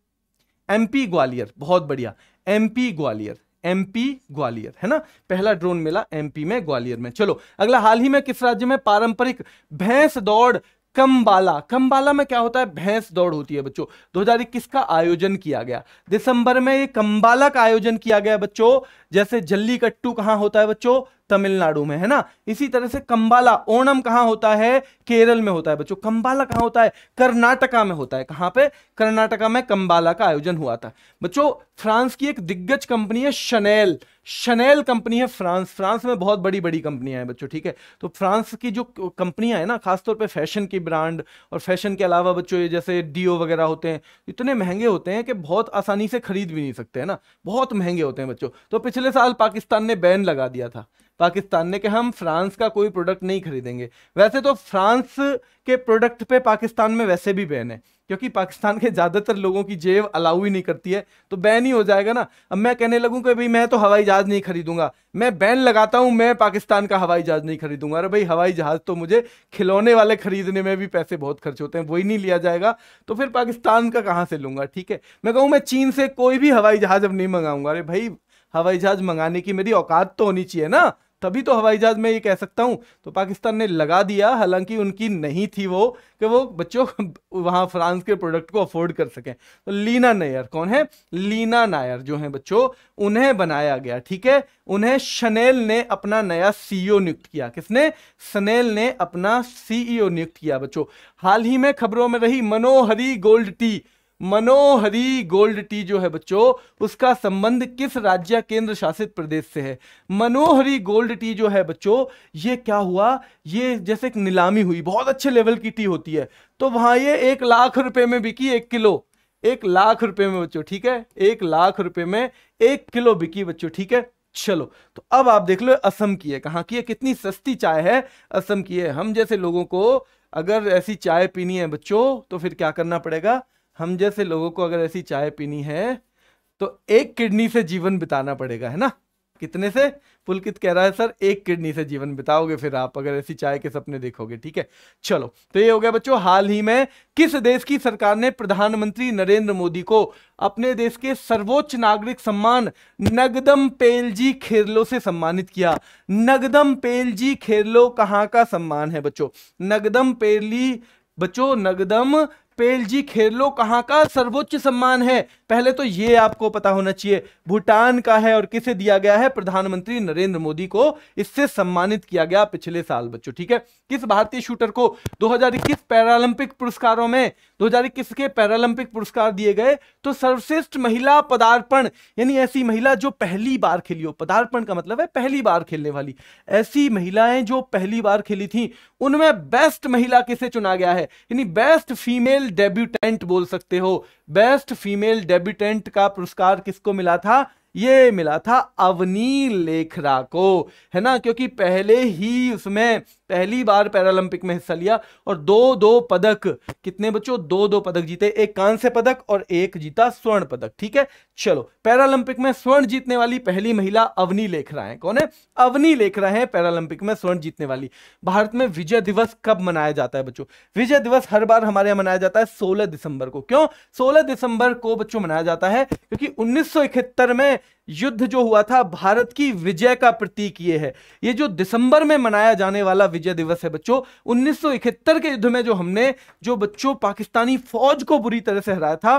एमपी ग्वालियर बहुत बढ़िया एमपी ग्वालियर एमपी ग्वालियर है ना पहला ड्रोन मिला एमपी में ग्वालियर में चलो अगला हाल ही में किस राज्य में पारंपरिक भैंस दौड़ कम्बाला कम्बाला में क्या होता है भैंस दौड़ होती है बच्चों दो हजार इक्कीस का आयोजन किया गया दिसंबर में ये कम्बाला का आयोजन किया गया बच्चों जैसे जल्ली कट्टू कहाँ होता है बच्चों तमिलनाडु में है ना इसी तरह से कंबाला ओणम कहाँ होता है केरल में होता है बच्चों कंबाला कहाँ होता है कर्नाटका में होता है कहाँ पे कर्नाटका में कंबाला का आयोजन हुआ था बच्चों फ्रांस की एक दिग्गज कंपनी है शनेल शनेल कंपनी है फ्रांस फ्रांस में बहुत बड़ी बड़ी कंपनियां हैं बच्चों ठीक है तो फ्रांस की जो कंपनियां हैं ना खासतौर पे फैशन की ब्रांड और फैशन के अलावा बच्चों ये जैसे डीओ वगैरह होते हैं इतने महंगे होते हैं कि बहुत आसानी से खरीद भी नहीं सकते हैं ना बहुत महंगे होते हैं बच्चों तो पिछले साल पाकिस्तान ने बैन लगा दिया था पाकिस्तान ने कि हम फ्रांस का कोई प्रोडक्ट नहीं खरीदेंगे वैसे तो फ्रांस के प्रोडक्ट पे पाकिस्तान में वैसे भी बैन है क्योंकि पाकिस्तान के ज़्यादातर लोगों की जेब अलाउ ही नहीं करती है तो बैन ही हो जाएगा ना अब मैं कहने लगूँ कि भाई मैं तो हवाई जहाज़ नहीं खरीदूंगा मैं बैन लगाता हूँ मैं पाकिस्तान का हवाई जहाज़ नहीं खरीदूंगा अरे भाई हवाई जहाज़ तो मुझे खिलौने वाले खरीदने में भी पैसे बहुत खर्च होते हैं वही नहीं लिया जाएगा तो फिर पाकिस्तान का कहाँ से लूँगा ठीक है मैं कहूँ मैं चीन से कोई भी हवाई जहाज़ अब नहीं मंगाऊंगा अरे भाई हवाई जहाज मंगाने की मेरी औकात तो होनी चाहिए ना तभी तो हवाई जहाज में ये कह सकता हूँ तो पाकिस्तान ने लगा दिया हालांकि उनकी नहीं थी वो कि वो बच्चों वहाँ फ्रांस के प्रोडक्ट को अफोर्ड कर सकें तो लीना नायर कौन है लीना नायर जो है बच्चों उन्हें बनाया गया ठीक है उन्हें शनेल ने अपना नया सीईओ e नियुक्त किया किसने सनेल ने अपना सीईओ e नियुक्त किया बच्चों हाल ही में खबरों में रही Manohari gold tea Manohari gold tea जो है बच्चों उसका संबंध किस राज्य केंद्र शासित प्रदेश से है मनोहरी गोल्ड टी जो है बच्चों ये क्या हुआ ये जैसे एक नीलामी हुई बहुत अच्छे लेवल की टी होती है तो वहां ये एक लाख रुपए में बिकी एक किलो एक लाख रुपए में बच्चों ठीक है एक लाख रुपए में एक किलो बिकी बच्चों ठीक है चलो तो अब आप देख लो असम की है कहाँ की है कितनी सस्ती चाय है असम की है हम जैसे लोगों को अगर ऐसी चाय पीनी है बच्चों तो फिर क्या करना पड़ेगा हम जैसे लोगों को अगर ऐसी चाय पीनी है तो एक किडनी से जीवन बिताना पड़ेगा है ना कितने से पुलकित कह रहा है सर एक किडनी से जीवन बिताओगे फिर आप अगर ऐसी चाय के सपने देखोगे ठीक है चलो तो ये हो गया बच्चों हाल ही में किस देश की सरकार ने प्रधानमंत्री नरेंद्र मोदी को अपने देश के सर्वोच्च नागरिक सम्मान नगदम पेल जी खेरलो से सम्मानित किया नगदम पेल जी खेरलो कहाँ का सम्मान है बच्चों नगदम पेली बच्चों नगदम पेलजी खेलो कहाँ का सर्वोच्च सम्मान है पहले तो ये आपको पता होना चाहिए भूटान का है और किसे दिया गया है प्रधानमंत्री नरेंद्र मोदी को इससे सम्मानित किया गया पिछले साल बच्चों ठीक है किस भारतीय शूटर को 2021 पैरालंपिक पुरस्कारों में 2021 के पैरालंपिक पुरस्कार दिए गए तो सर्वश्रेष्ठ महिला पदार्पण यानी ऐसी महिला जो पहली बार खेली हो पदार्पण का मतलब है पहली बार खेलने वाली ऐसी महिलाएं जो पहली बार खेली थी उनमें बेस्ट महिला किसे चुना गया है यानी बेस्ट फीमेल डेब्यूटेंट बोल सकते हो बेस्ट फीमेल डेब्यूटेंट का पुरस्कार किसको मिला था ये मिला था अवनी लेखरा को है ना क्योंकि पहले ही उसमें पहली बार पैरालंपिक में हिस्सा लिया और दो दो पदक कितने बच्चों दो दो पदक जीते एक कांस्य पदक और एक जीता स्वर्ण पदक ठीक है चलो पैरालंपिक में स्वर्ण जीतने वाली पहली महिला अवनी लेखरा है कौन है अवनी लेखरा है पैरालंपिक में स्वर्ण जीतने वाली भारत में विजय दिवस कब मनाया जाता है बच्चों विजय दिवस हर बार हमारे यहाँ मनाया जाता है सोलह दिसंबर को क्यों सोलह दिसंबर को बच्चों मनाया जाता है क्योंकि उन्नीस में युद्ध जो हुआ था भारत की विजय का प्रतीक ये है ये जो दिसंबर में मनाया जाने वाला विजय दिवस है बच्चों उन्नीस के युद्ध में जो हमने जो बच्चों पाकिस्तानी फौज को बुरी तरह से हराया था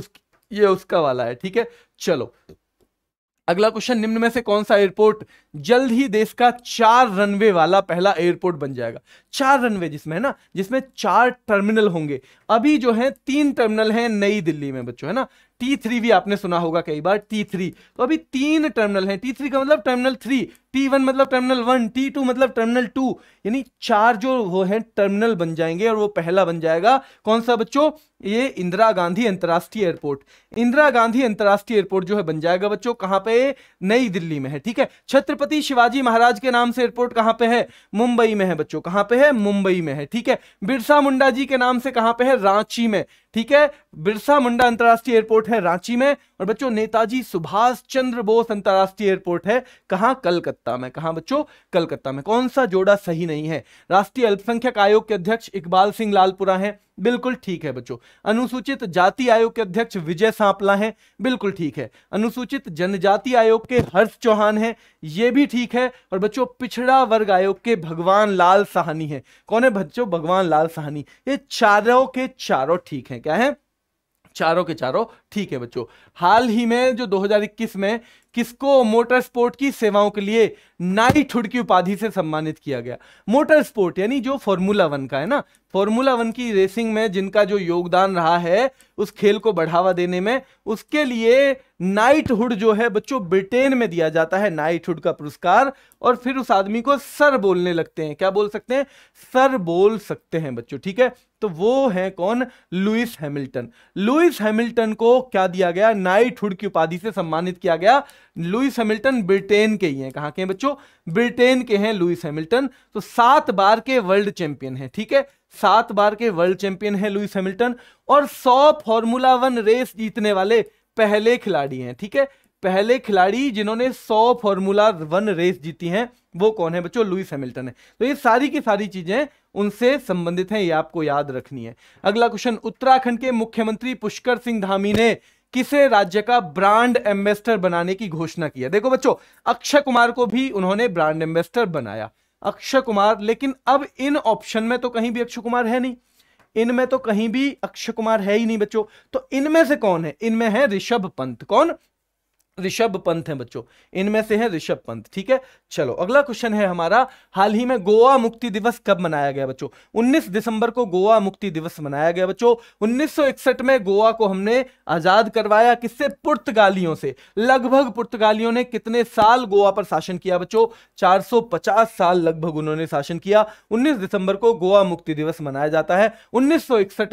उस ये उसका वाला है ठीक है चलो अगला क्वेश्चन निम्न में से कौन सा एयरपोर्ट जल्द ही देश का चार रनवे वाला पहला एयरपोर्ट बन जाएगा चार रनवे जिसमें है ना जिसमें चार टर्मिनल होंगे अभी जो है तीन टर्मिनल हैं नई दिल्ली में बच्चों है ना टी थ्री भी आपने सुना होगा कई बार टी थ्री तो अभी तीन टर्मिनल हैं टी थ्री का मतलब टर्मिनल थ्री टी वन मतलब टर्मिनल वन टी टू मतलब टर्मिनल टू यानी चार जो वो हैं टर्मिनल बन जाएंगे और वो पहला बन जाएगा कौन सा बच्चों ये इंदिरा गांधी अंतर्राष्ट्रीय एयरपोर्ट इंदिरा गांधी अंतर्राष्ट्रीय एयरपोर्ट जो है बन जाएगा बच्चों कहाँ पे नई दिल्ली में है ठीक है छत्रपति शिवाजी महाराज के नाम से एयरपोर्ट कहाँ पे है मुंबई में है बच्चों कहाँ पे है मुंबई में है ठीक है बिरसा मुंडा जी के नाम से कहाँ पे है रांची में ठीक है बिरसा मुंडा अंतर्राष्ट्रीय एयरपोर्ट है रांची में और बच्चों नेताजी सुभाष चंद्र बोस अंतर्राष्ट्रीय एयरपोर्ट है कहाँ कलकत्ता में कहाँ बच्चों कलकत्ता में कौन सा जोड़ा सही नहीं है राष्ट्रीय अल्पसंख्यक आयोग के अध्यक्ष इकबाल सिंह लालपुरा है बिल्कुल ठीक है बच्चों अनुसूचित जाति आयोग के अध्यक्ष विजय सांपला हैं बिल्कुल ठीक है अनुसूचित जनजाति आयोग के हर्ष चौहान हैं ये भी ठीक है और बच्चों पिछड़ा वर्ग आयोग के भगवान लाल साहनी हैं कौन है बच्चों भगवान लाल साहनी ये चारों के चारों ठीक हैं क्या है चारों के चारों ठीक है बच्चों हाल ही में जो 2021 में किसको मोटर स्पोर्ट की सेवाओं के लिए नाइटहुड की उपाधि से सम्मानित किया गया मोटर स्पोर्ट यानी जो फॉर्मूला वन का है ना फॉर्मूला वन की रेसिंग में जिनका जो योगदान रहा है उस खेल को बढ़ावा देने में उसके लिए नाइटहुड जो है बच्चों ब्रिटेन में दिया जाता है नाइटहुड का पुरस्कार और फिर उस आदमी को सर बोलने लगते हैं क्या बोल सकते हैं सर बोल सकते हैं बच्चों ठीक है तो वो है कौन लुइस हैमिल्टन लुइस हैमिल्टन को क्या दिया गया नाइटहुड की उपाधि से सम्मानित किया गया लुइस हैमिल्टन ब्रिटेन के ही हैं कहाँ के हैं बच्चों ब्रिटेन के हैं लुइस हैमिल्टन तो सात बार के वर्ल्ड चैंपियन हैं ठीक है सात बार के वर्ल्ड चैंपियन हैं लुइस हैमिल्टन और सौ फॉर्मूला वन रेस जीतने वाले पहले खिलाड़ी हैं ठीक है पहले खिलाड़ी जिन्होंने 100 फॉर्मूला वन रेस जीती हैं वो कौन है बच्चों लुइस हैमिल्टन है तो ये सारी की सारी चीजें उनसे संबंधित हैं ये आपको याद रखनी है अगला क्वेश्चन उत्तराखंड के मुख्यमंत्री पुष्कर सिंह धामी ने किसे राज्य का ब्रांड एम्बेसडर बनाने की घोषणा की है देखो बच्चों अक्षय कुमार को भी उन्होंने ब्रांड एम्बेसडर बनाया अक्षय कुमार लेकिन अब इन ऑप्शन में तो कहीं भी अक्षय कुमार है नहीं इनमें तो कहीं भी अक्षय कुमार है ही नहीं बच्चों तो इनमें से कौन है इनमें है ऋषभ पंत कौन ऋषभ पंथ हैं बच्चों इनमें से हैं ऋषभ पंथ ठीक है चलो अगला क्वेश्चन है हमारा हाल ही में गोवा मुक्ति दिवस कब मनाया गया बच्चों 19 दिसंबर को गोवा मुक्ति दिवस मनाया गया बच्चों उन्नीस में गोवा को हमने आजाद करवाया किससे पुर्तगालियों से लगभग पुर्तगालियों ने कितने साल गोवा पर शासन किया बच्चों चार साल लगभग उन्होंने शासन किया उन्नीस दिसंबर को गोवा मुक्ति दिवस मनाया जाता है उन्नीस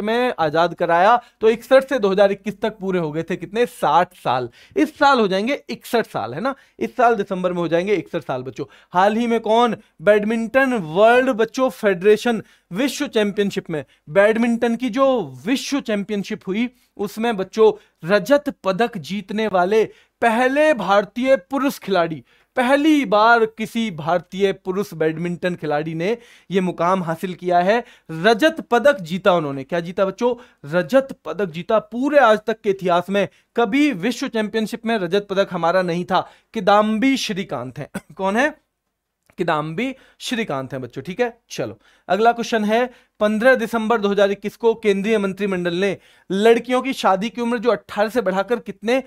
में आजाद कराया तो इकसठ से दो तक पूरे हो गए थे कितने साठ साल इस साल हो जाए जाएंगे इकसठ साल है ना इस साल दिसंबर में हो जाएंगे इकसठ साल बच्चों हाल ही में कौन बैडमिंटन वर्ल्ड बच्चों फेडरेशन विश्व चैंपियनशिप में बैडमिंटन की जो विश्व चैंपियनशिप हुई उसमें बच्चों रजत पदक जीतने वाले पहले भारतीय पुरुष खिलाड़ी पहली बार किसी भारतीय पुरुष बैडमिंटन खिलाड़ी ने यह मुकाम हासिल किया है रजत पदक जीता उन्होंने क्या जीता बच्चों रजत पदक जीता पूरे आज तक के इतिहास में कभी विश्व चैंपियनशिप में रजत पदक हमारा नहीं था किदाम्बी श्रीकांत है कौन है किदाम्बी श्रीकांत है बच्चों ठीक है चलो अगला क्वेश्चन है 15 दिसंबर 2021 को केंद्रीय मंत्रिमंडल ने लड़कियों की शादी की उम्र जो 18 से बढ़ाकर कितने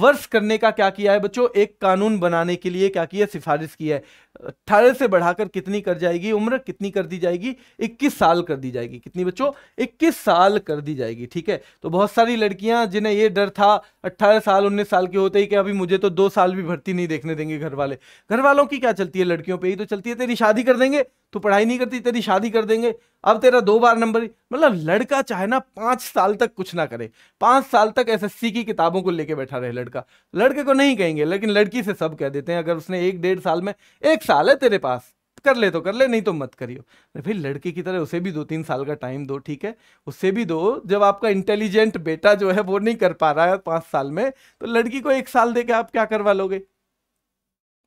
वर्ष करने का क्या किया है बच्चों एक कानून बनाने के लिए क्या किया सिफारिश की है अट्ठारह से बढ़ाकर कितनी कर जाएगी उम्र कितनी कर दी जाएगी 21 साल कर दी जाएगी कितनी बच्चों 21 साल कर दी जाएगी ठीक है तो बहुत सारी लड़कियां जिन्हें ये डर था 18 साल 19 साल के होते ही कि अभी मुझे तो दो साल भी भर्ती नहीं देखने देंगे घर वाले घर वालों की क्या चलती है लड़कियों पर ही तो चलती है तेरी शादी कर देंगे तू पढ़ाई नहीं करती तेरी शादी कर देंगे अब तेरा दो बार नंबर मतलब लड़का चाहे ना पाँच साल तक कुछ ना करे पाँच साल तक एसएससी की किताबों को लेके बैठा रहे लड़का लड़के को नहीं कहेंगे लेकिन लड़की से सब कह देते हैं अगर उसने एक डेढ़ साल में एक साल है तेरे पास कर ले तो कर ले नहीं तो मत करियो अरे भाई लड़के की तरह उसे भी दो तीन साल का टाइम दो ठीक है उससे भी दो जब आपका इंटेलिजेंट बेटा जो है वो नहीं कर पा रहा है पांच साल में तो लड़की को एक साल दे के आप क्या करवा लोगे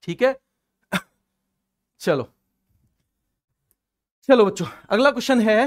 ठीक है चलो चलो बच्चों अगला क्वेश्चन है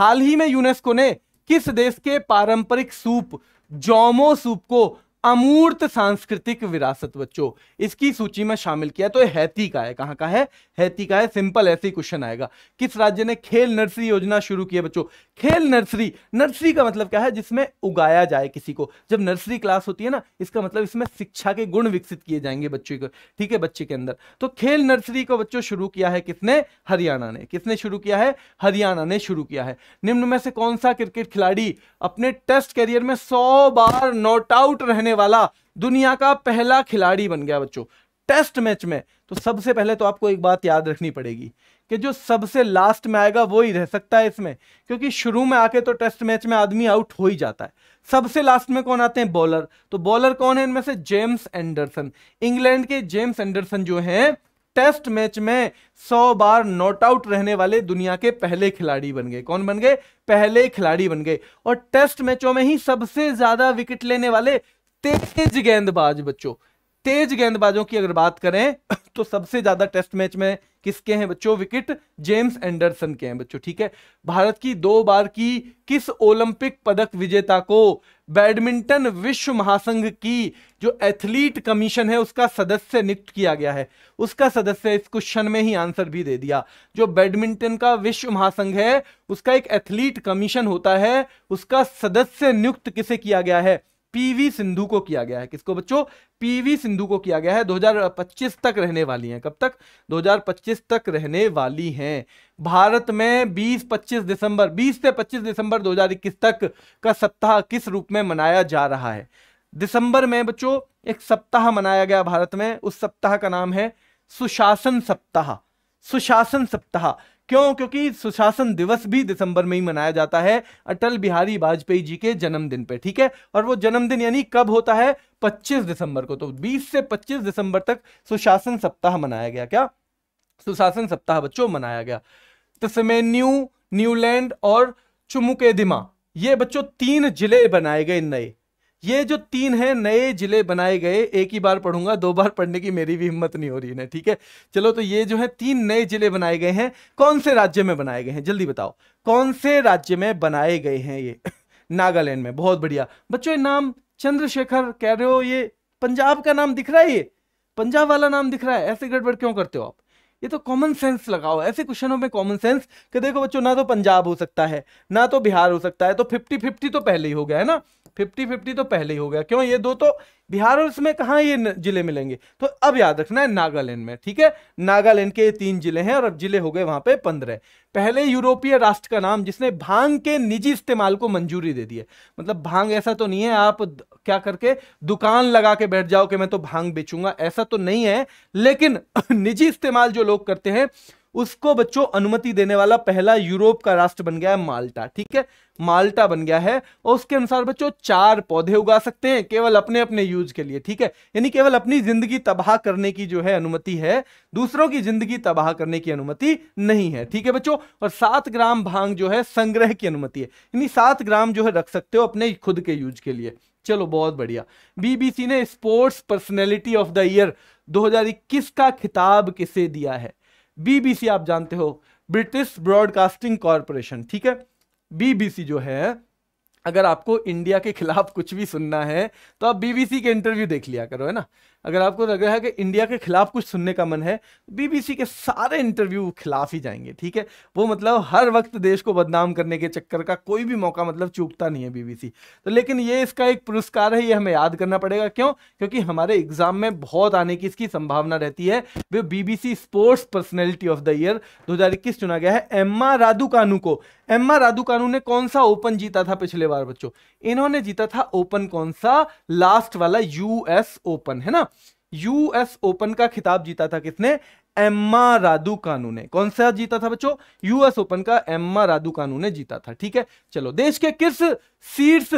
हाल ही में यूनेस्को ने किस देश के पारंपरिक सूप जोमो सूप को अमूर्त सांस्कृतिक विरासत बच्चों इसकी सूची में शामिल किया तो हैती का है कहां का है हैती का है सिंपल ऐसे ही क्वेश्चन आएगा किस राज्य ने खेल नर्सरी योजना शुरू की है बच्चों खेल नर्सरी नर्सरी का मतलब क्या है जिसमें उगाया जाए किसी को जब नर्सरी क्लास होती है ना इसका मतलब इसमें शिक्षा के गुण विकसित किए जाएंगे बच्चे को ठीक है बच्चे के अंदर तो खेल नर्सरी को बच्चों शुरू किया है किसने हरियाणा ने किसने शुरू किया है हरियाणा ने शुरू किया है निम्न में से कौन सा क्रिकेट खिलाड़ी अपने टेस्ट करियर में सौ बार नॉट आउट रहने देने वाला दुनिया का पहला खिलाड़ी बन गया बच्चों टेस्ट मैच में तो सबसे पहले तो आपको एक बात याद रखनी पड़ेगी कि जो सबसे लास्ट में आएगा वो ही रह सकता है इसमें क्योंकि शुरू में आके तो टेस्ट मैच में आदमी आउट हो ही जाता है सबसे लास्ट में कौन आते हैं बॉलर तो बॉलर कौन है इनमें से जेम्स एंडरसन इंग्लैंड के जेम्स एंडरसन जो हैं टेस्ट मैच में 100 बार नॉट आउट रहने वाले दुनिया के पहले खिलाड़ी बन गए कौन बन गए पहले खिलाड़ी बन गए और टेस्ट मैचों में ही सबसे ज्यादा विकेट लेने वाले तेज गेंदबाज बच्चों तेज गेंदबाजों की अगर बात करें तो सबसे ज्यादा टेस्ट मैच में किसके हैं बच्चों विकेट जेम्स एंडरसन के हैं बच्चों ठीक है भारत की दो बार की किस ओलंपिक पदक विजेता को बैडमिंटन विश्व महासंघ की जो एथलीट कमीशन है उसका सदस्य नियुक्त किया गया है उसका सदस्य इस क्वेश्चन में ही आंसर भी दे दिया जो बैडमिंटन का विश्व महासंघ है उसका एक एथलीट कमीशन होता है उसका सदस्य नियुक्त किसे किया गया है पीवी सिंधु को किया गया है किसको बच्चों पीवी सिंधु को किया गया है 2025 तक रहने वाली हैं कब तक 2025 तक रहने वाली हैं भारत में 20-25 दिसंबर 20 से 25 दिसंबर 2021 तक का सप्ताह किस रूप में मनाया जा रहा है दिसंबर में बच्चों एक सप्ताह मनाया गया भारत में उस सप्ताह का नाम है सुशासन सप्ताह सुशासन सप्ताह क्यों क्योंकि सुशासन दिवस भी दिसंबर में ही मनाया जाता है अटल बिहारी वाजपेयी जी के जन्मदिन पे ठीक है और वो जन्मदिन यानी कब होता है 25 दिसंबर को तो 20 से 25 दिसंबर तक सुशासन सप्ताह मनाया गया क्या सुशासन सप्ताह बच्चों मनाया गया तस्मेन्यू न्यू, न्यूलैंड और चुमुकेदिमा ये बच्चों तीन जिले बनाए गए नए ये जो तीन है नए जिले बनाए गए एक ही बार पढ़ूंगा दो बार पढ़ने की मेरी भी हिम्मत नहीं हो रही है ना ठीक है चलो तो ये जो है तीन नए जिले बनाए गए हैं कौन से राज्य में बनाए गए हैं जल्दी बताओ कौन से राज्य में बनाए गए हैं ये नागालैंड में बहुत बढ़िया बच्चों ये नाम चंद्रशेखर कह रहे हो ये पंजाब का नाम दिख रहा है ये पंजाब वाला नाम दिख रहा है ऐसे गड़बड़ क्यों करते हो आप ये तो कॉमन सेंस लगाओ ऐसे क्वेश्चनों में कॉमन सेंस कि देखो बच्चों ना तो पंजाब हो सकता है ना तो बिहार हो सकता है तो फिफ्टी फिफ्टी तो पहले ही हो गया है ना फिफ्टी फिफ्टी तो पहले ही हो गया क्यों ये दो तो बिहार और इसमें कहाँ ये जिले मिलेंगे तो अब याद रखना है नागालैंड में ठीक है नागालैंड के ये तीन जिले हैं और अब जिले हो गए वहां पे पंद्रह पहले यूरोपीय राष्ट्र का नाम जिसने भांग के निजी इस्तेमाल को मंजूरी दे दी है मतलब भांग ऐसा तो नहीं है आप क्या करके दुकान लगा के बैठ जाओ कि मैं तो भांग बेचूंगा ऐसा तो नहीं है लेकिन निजी इस्तेमाल जो लोग करते हैं उसको बच्चों अनुमति देने वाला पहला यूरोप का राष्ट्र बन गया है माल्टा ठीक है माल्टा बन गया है और उसके अनुसार बच्चों चार पौधे उगा सकते हैं केवल अपने अपने यूज के लिए ठीक है यानी केवल अपनी जिंदगी तबाह करने की जो है अनुमति है दूसरों की जिंदगी तबाह करने की अनुमति नहीं है ठीक है बच्चों और सात ग्राम भांग जो है संग्रह की अनुमति है यानी सात ग्राम जो है रख सकते हो अपने खुद के यूज के लिए चलो बहुत बढ़िया बीबीसी ने sports personality of the year 2021 का खिताब किसे दिया है बीबीसी आप जानते हो ब्रिटिश ब्रॉडकास्टिंग कॉरपोरेशन ठीक है बीबीसी जो है अगर आपको इंडिया के खिलाफ कुछ भी सुनना है तो आप बीबीसी के इंटरव्यू देख लिया करो है ना अगर आपको लग रहा है कि इंडिया के खिलाफ कुछ सुनने का मन है बीबीसी के सारे इंटरव्यू खिलाफ ही जाएंगे ठीक है वो मतलब हर वक्त देश को बदनाम करने के चक्कर का कोई भी मौका मतलब चूकता नहीं है बीबीसी तो लेकिन ये इसका एक पुरस्कार है ये हमें याद करना पड़ेगा क्यों क्योंकि हमारे एग्जाम में बहुत आने की इसकी संभावना रहती है वे BBC sports personality of the year दो चुना गया है एम्मा राधू कानू को एम्मा राधू कानू ने कौन सा ओपन जीता था पिछले बार बच्चों इन्होंने जीता था ओपन कौन सा लास्ट वाला यूएस ओपन है ना यूएस ओपन का खिताब जीता था किसने एम्मा राधु कानू ने कौन सा जीता था बच्चों यूएस ओपन का एम्मा रादू कानू ने जीता था ठीक है चलो देश के किस शीर्ष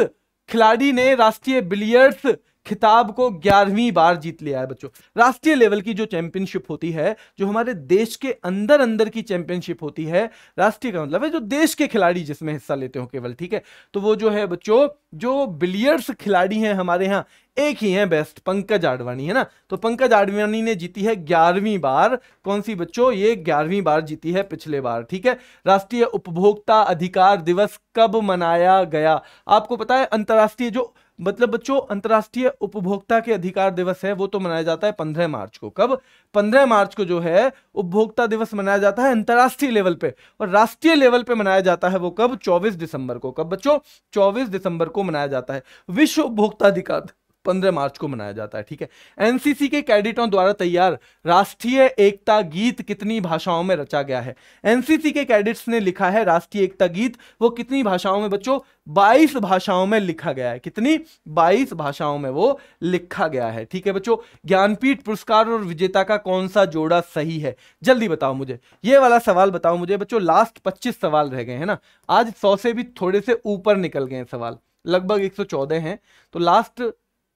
खिलाड़ी ने राष्ट्रीय बिलियर्ड्स खिताब को ग्यारहवीं बार जीत लिया है बच्चों राष्ट्रीय लेवल की जो चैंपियनशिप होती है जो हमारे देश के अंदर अंदर की चैंपियनशिप होती है राष्ट्रीय का मतलब है जो देश के खिलाड़ी जिसमें हिस्सा लेते हो केवल ठीक है तो वो जो है बच्चों जो बिलियर्ड्स खिलाड़ी हैं हमारे यहाँ एक ही है बेस्ट पंकज आडवाणी है ना तो पंकज आडवाणी ने जीती है ग्यारहवीं बार कौन सी बच्चों ये ग्यारहवीं बार जीती है पिछले बार ठीक है राष्ट्रीय उपभोक्ता अधिकार दिवस कब मनाया गया आपको पता है अंतर्राष्ट्रीय जो मतलब बच्चों अंतर्राष्ट्रीय उपभोक्ता के अधिकार दिवस है वो तो मनाया जाता है पंद्रह मार्च को कब पंद्रह मार्च को जो है उपभोक्ता दिवस मनाया जाता है अंतर्राष्ट्रीय लेवल पे और राष्ट्रीय लेवल पे मनाया जाता है वो कब चौबीस दिसंबर को कब बच्चों चौबीस दिसंबर को मनाया जाता है विश्व उपभोक्ता अधिकार पंद्रह मार्च को मनाया जाता है ठीक है एनसीसी के कैडेटों द्वारा तैयार राष्ट्रीय एकता गीत कितनी भाषाओं में रचा गया है एनसीसी के कैडेट्स ने लिखा है राष्ट्रीय एकता गीत वो कितनी भाषाओं में बच्चों बाईस भाषाओं में लिखा गया है कितनी बाईस भाषाओं में वो लिखा गया है ठीक है बच्चों ज्ञानपीठ पुरस्कार और विजेता का कौन सा जोड़ा सही है जल्दी बताओ मुझे ये वाला सवाल बताओ मुझे बच्चों लास्ट पच्चीस सवाल रह गए हैं ना आज सौ से भी थोड़े से ऊपर निकल गए सवाल लगभग 114 हैं तो लास्ट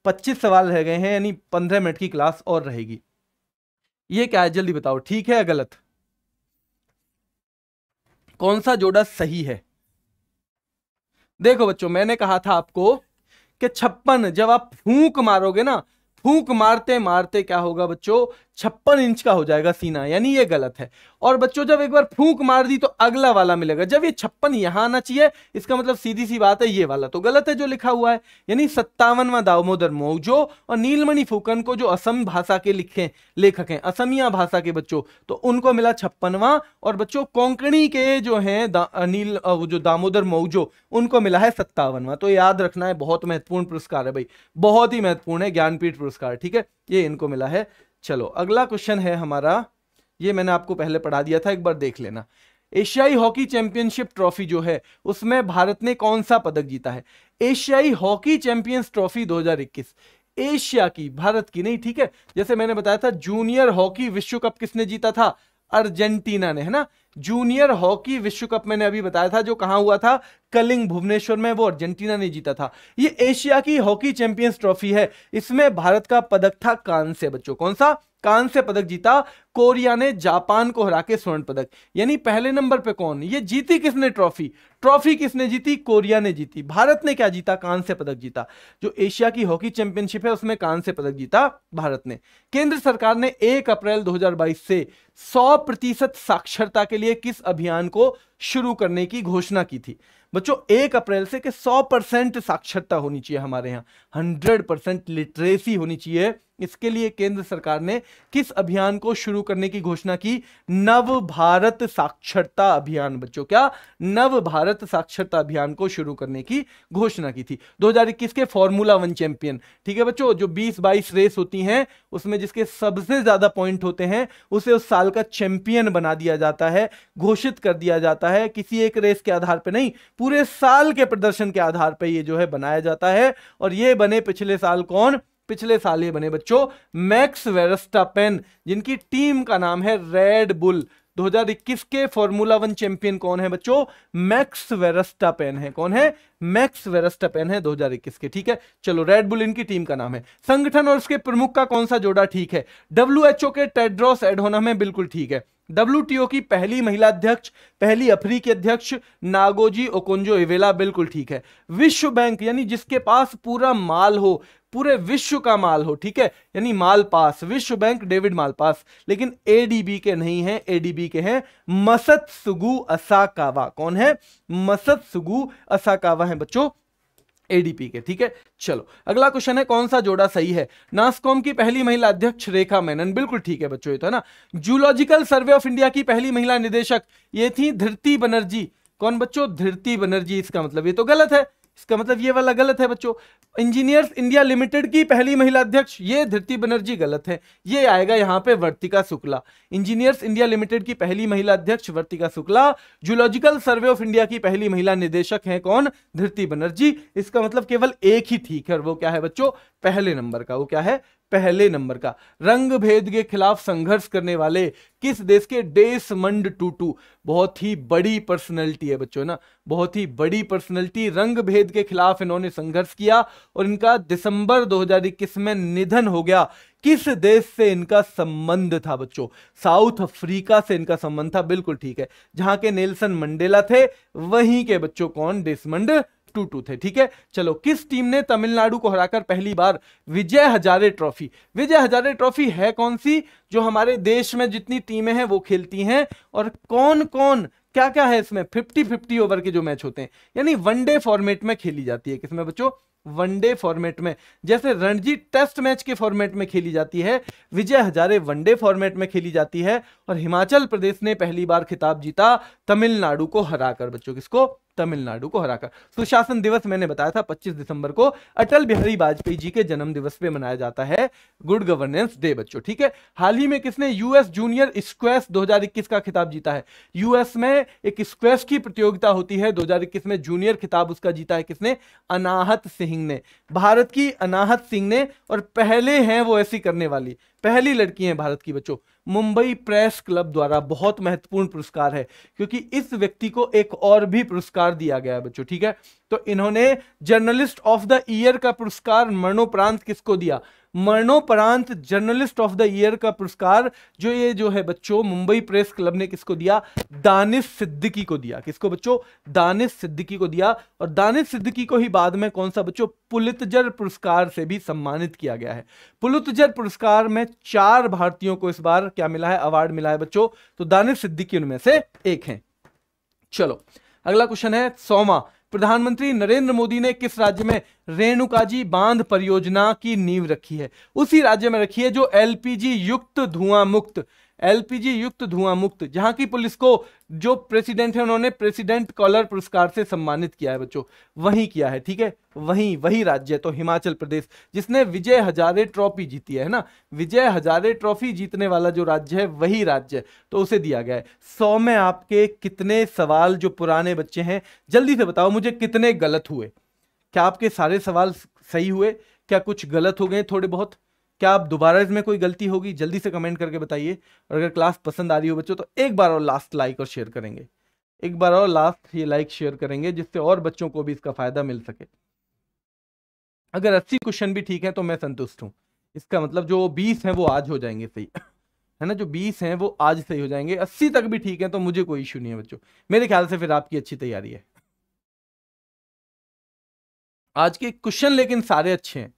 पच्चीस सवाल रह गए हैं यानी पंद्रह मिनट की क्लास और रहेगी ये क्या है जल्दी बताओ ठीक है या गलत कौन सा जोड़ा सही है देखो बच्चों मैंने कहा था आपको कि छप्पन जब आप फूंक मारोगे ना फूंक मारते मारते क्या होगा बच्चों छप्पन इंच का हो जाएगा सीना यानी ये गलत है और बच्चों जब एक बार फूंक मार दी तो अगला वाला मिलेगा जब ये छप्पन यहां आना चाहिए इसका मतलब सीधी सी बात है ये वाला तो गलत है जो लिखा हुआ है यानी सत्तावनवा दामोदर मोजो और नीलमणि फूकन को जो असम भाषा के लिखे लेखक हैं असमिया भाषा के बच्चों तो उनको मिला छप्पनवा और बच्चों कोंकणी के जो है दा, नील जो दामोदर मोजो उनको मिला है सत्तावनवा तो याद रखना है बहुत महत्वपूर्ण पुरस्कार है भाई बहुत ही महत्वपूर्ण है ज्ञानपीठ पुरस्कार ठीक है ये इनको मिला है चलो अगला क्वेश्चन है हमारा ये मैंने आपको पहले पढ़ा दिया था एक बार देख लेना एशियाई हॉकी चैंपियनशिप ट्रॉफी जो है उसमें भारत ने कौन सा पदक जीता है एशियाई हॉकी चैंपियंस ट्रॉफी 2021 एशिया की भारत की नहीं ठीक है जैसे मैंने बताया था जूनियर हॉकी विश्व कप किसने जीता था अर्जेंटीना ने है ना जूनियर हॉकी विश्व कप मैंने अभी बताया था जो कहां हुआ था कलिंग भुवनेश्वर में वो अर्जेंटीना ने जीता था ये एशिया की हॉकी चैंपियंस ट्रॉफी है इसमें भारत का पदक था कांस्य बच्चों कौन सा कांस्य पदक जीता कोरिया ने जापान को हरा के स्वर्ण पदक यानी पहले नंबर पे कौन ये जीती किसने ट्रॉफी ट्रॉफी किसने जीती कोरिया ने जीती भारत ने क्या जीता कांस्य पदक जीता जो एशिया की हॉकी चैंपियनशिप है उसमें कांस्य पदक जीता भारत ने केंद्र सरकार ने एक अप्रैल दो से सौ प्रतिशत साक्षरता के लिए लिए किस अभियान को शुरू करने की घोषणा की थी बच्चों एक अप्रैल से के 100 परसेंट साक्षरता होनी चाहिए हमारे यहाँ 100 परसेंट लिटरेसी होनी चाहिए इसके लिए केंद्र सरकार ने किस अभियान को शुरू करने की घोषणा की नव भारत साक्षरता अभियान बच्चों क्या नव भारत साक्षरता अभियान को शुरू करने की घोषणा की थी 2021 के फॉर्मूला वन चैंपियन ठीक है बच्चों जो 20-22 रेस होती हैं उसमें जिसके सबसे ज्यादा पॉइंट होते हैं उसे उस साल का चैंपियन बना दिया जाता है घोषित कर दिया जाता है किसी एक रेस के आधार पर नहीं पूरे साल के प्रदर्शन के आधार पर यह जो है बनाया जाता है और ये बने पिछले साल कौन पिछले साल ये बने बच्चों मैक्स वेरस्टापेन जिनकी टीम का नाम है रेड बुल 2021 के फॉर्मूला वन चैंपियन कौन है बच्चों मैक्स वेरस्टापेन है कौन है मैक्स वेरस्टापेन है 2021 के ठीक है चलो रेड बुल इनकी टीम का नाम है संगठन और उसके प्रमुख का कौन सा जोड़ा ठीक है डब्ल्यू के टेड्रॉस एडोना में बिल्कुल ठीक है डब्ल्यू की पहली महिला अध्यक्ष पहली अफ्रीकी अध्यक्ष नागोजी ओकोंजो इवेला बिल्कुल ठीक है विश्व बैंक यानी जिसके पास पूरा माल हो पूरे विश्व का माल हो ठीक है यानी मालपास विश्व बैंक डेविड मालपास लेकिन एडीबी के नहीं है एडीबी के हैं मसत सुगु असाकावा कौन है मसत सुगु असाकावा है बच्चों एडीपी के ठीक है चलो अगला क्वेश्चन है कौन सा जोड़ा सही है नास्कॉम की पहली महिला अध्यक्ष रेखा मेनन बिल्कुल ठीक है बच्चों ये तो है ना जूलॉजिकल सर्वे ऑफ इंडिया की पहली महिला निदेशक ये थी धृति बनर्जी कौन बच्चों धृति बनर्जी इसका मतलब ये तो गलत है इसका मतलब ये वाला गलत है बच्चों इंजीनियर्स इंडिया लिमिटेड की पहली महिला अध्यक्ष ये धृति बनर्जी गलत है ये आएगा यहाँ पे Vartika Shukla engineers India limited की पहली महिला अध्यक्ष Vartika Shukla zoological survey of India की पहली महिला निदेशक है कौन धरती बनर्जी इसका मतलब केवल एक ही ठीक है और वो क्या है बच्चों पहले नंबर का वो क्या है पहले नंबर का रंग भेद के खिलाफ संघर्ष करने वाले किस देश के मंड टूटू बहुत ही बड़ी पर्सनैलिटी है बच्चों ना बहुत ही बड़ी पर्सनैलिटी रंग भेद के खिलाफ इन्होंने संघर्ष किया और इनका दिसंबर 2021 में निधन हो गया किस देश से इनका संबंध था बच्चों साउथ अफ्रीका से इनका संबंध था बिल्कुल ठीक है जहां के नेल्सन मंडेला थे वहीं के बच्चों कौन डेसमंड टू टू थे ठीक है चलो किस टीम ने तमिलनाडु को हराकर पहली बार विजय हजारे ट्रॉफी विजय हजारे ट्रॉफी है कौन सी जो हमारे देश में जितनी टीमें हैं वो खेलती हैं और कौन कौन क्या क्या है इसमें फिफ्टी फिफ्टी ओवर के जो मैच होते हैं यानी वनडे फॉर्मेट में खेली जाती है किसमें बच्चों वनडे फॉर्मेट में जैसे रणजी टेस्ट मैच के फॉर्मेट में खेली जाती है विजय हजारे वनडे फॉर्मेट में खेली जाती है और हिमाचल प्रदेश ने पहली बार खिताब जीता तमिलनाडु को हराकर बच्चों किसको तमिलनाडु को हराकर सुशासन दिवस मैंने बताया था 25 दिसंबर को अटल बिहारी वाजपेयी जी के जन्म दिवस पे मनाया जाता है गुड गवर्नेंस डे बच्चों ठीक है हाल ही में किसने यूएस जूनियर स्क्वेस 2021 का खिताब जीता है यूएस में एक स्क्वेस की प्रतियोगिता होती है 2021 में जूनियर खिताब उसका जीता है किसने अनाहत सिंह सिंह ने भारत की अनाहत सिंह ने और पहले हैं वो ऐसी करने वाली पहली लड़की हैं भारत की बच्चों मुंबई प्रेस क्लब द्वारा बहुत महत्वपूर्ण पुरस्कार है क्योंकि इस व्यक्ति को एक और भी पुरस्कार दिया गया है बच्चों ठीक है तो इन्होंने जर्नलिस्ट ऑफ द ईयर का पुरस्कार मरणोपरांत किसको दिया मरणोपरांत जर्नलिस्ट ऑफ द ईयर का पुरस्कार जो ये जो है बच्चों मुंबई प्रेस क्लब ने किसको दिया दानिश सिद्दीकी को दिया किसको बच्चों दानिश सिद्दीकी को दिया और दानिश सिद्दीकी को ही बाद में कौन सा बच्चों पुलितजर पुरस्कार से भी सम्मानित किया गया है पुलितजर पुरस्कार में चार भारतीयों को इस बार क्या मिला है अवार्ड मिला है बच्चों तो दानिश सिद्दीकी उनमें से एक है चलो अगला क्वेश्चन है सोमा प्रधानमंत्री नरेंद्र मोदी ने किस राज्य में रेणुकाजी बांध परियोजना की नींव रखी है उसी राज्य में रखी है जो एलपीजी युक्त धुआं मुक्त एलपीजी युक्त धुआं मुक्त जहां की पुलिस को जो प्रेसिडेंट है उन्होंने प्रेसिडेंट कॉलर पुरस्कार से सम्मानित किया है बच्चों वहीं किया है ठीक है वहीं वही राज्य तो हिमाचल प्रदेश जिसने विजय हजारे ट्रॉफी जीती है ना विजय हजारे ट्रॉफी जीतने वाला जो राज्य है वही राज्य तो उसे दिया गया है सौ में आपके कितने सवाल जो पुराने बच्चे हैं जल्दी से बताओ मुझे कितने गलत हुए क्या आपके सारे सवाल सही हुए क्या कुछ गलत हो गए थोड़े बहुत क्या आप दोबारा इसमें कोई गलती होगी जल्दी से कमेंट करके बताइए और अगर क्लास पसंद आ रही हो बच्चों तो एक बार और लास्ट लाइक और शेयर करेंगे एक बार और लास्ट ये लाइक शेयर करेंगे जिससे और बच्चों को भी इसका फ़ायदा मिल सके अगर अस्सी क्वेश्चन भी ठीक है तो मैं संतुष्ट हूँ इसका मतलब जो बीस हैं वो आज हो जाएंगे सही है ना जो बीस हैं वो आज सही हो जाएंगे अस्सी तक भी ठीक है तो मुझे कोई इश्यू नहीं है बच्चों मेरे ख्याल से फिर आपकी अच्छी तैयारी है आज के क्वेश्चन लेकिन सारे अच्छे हैं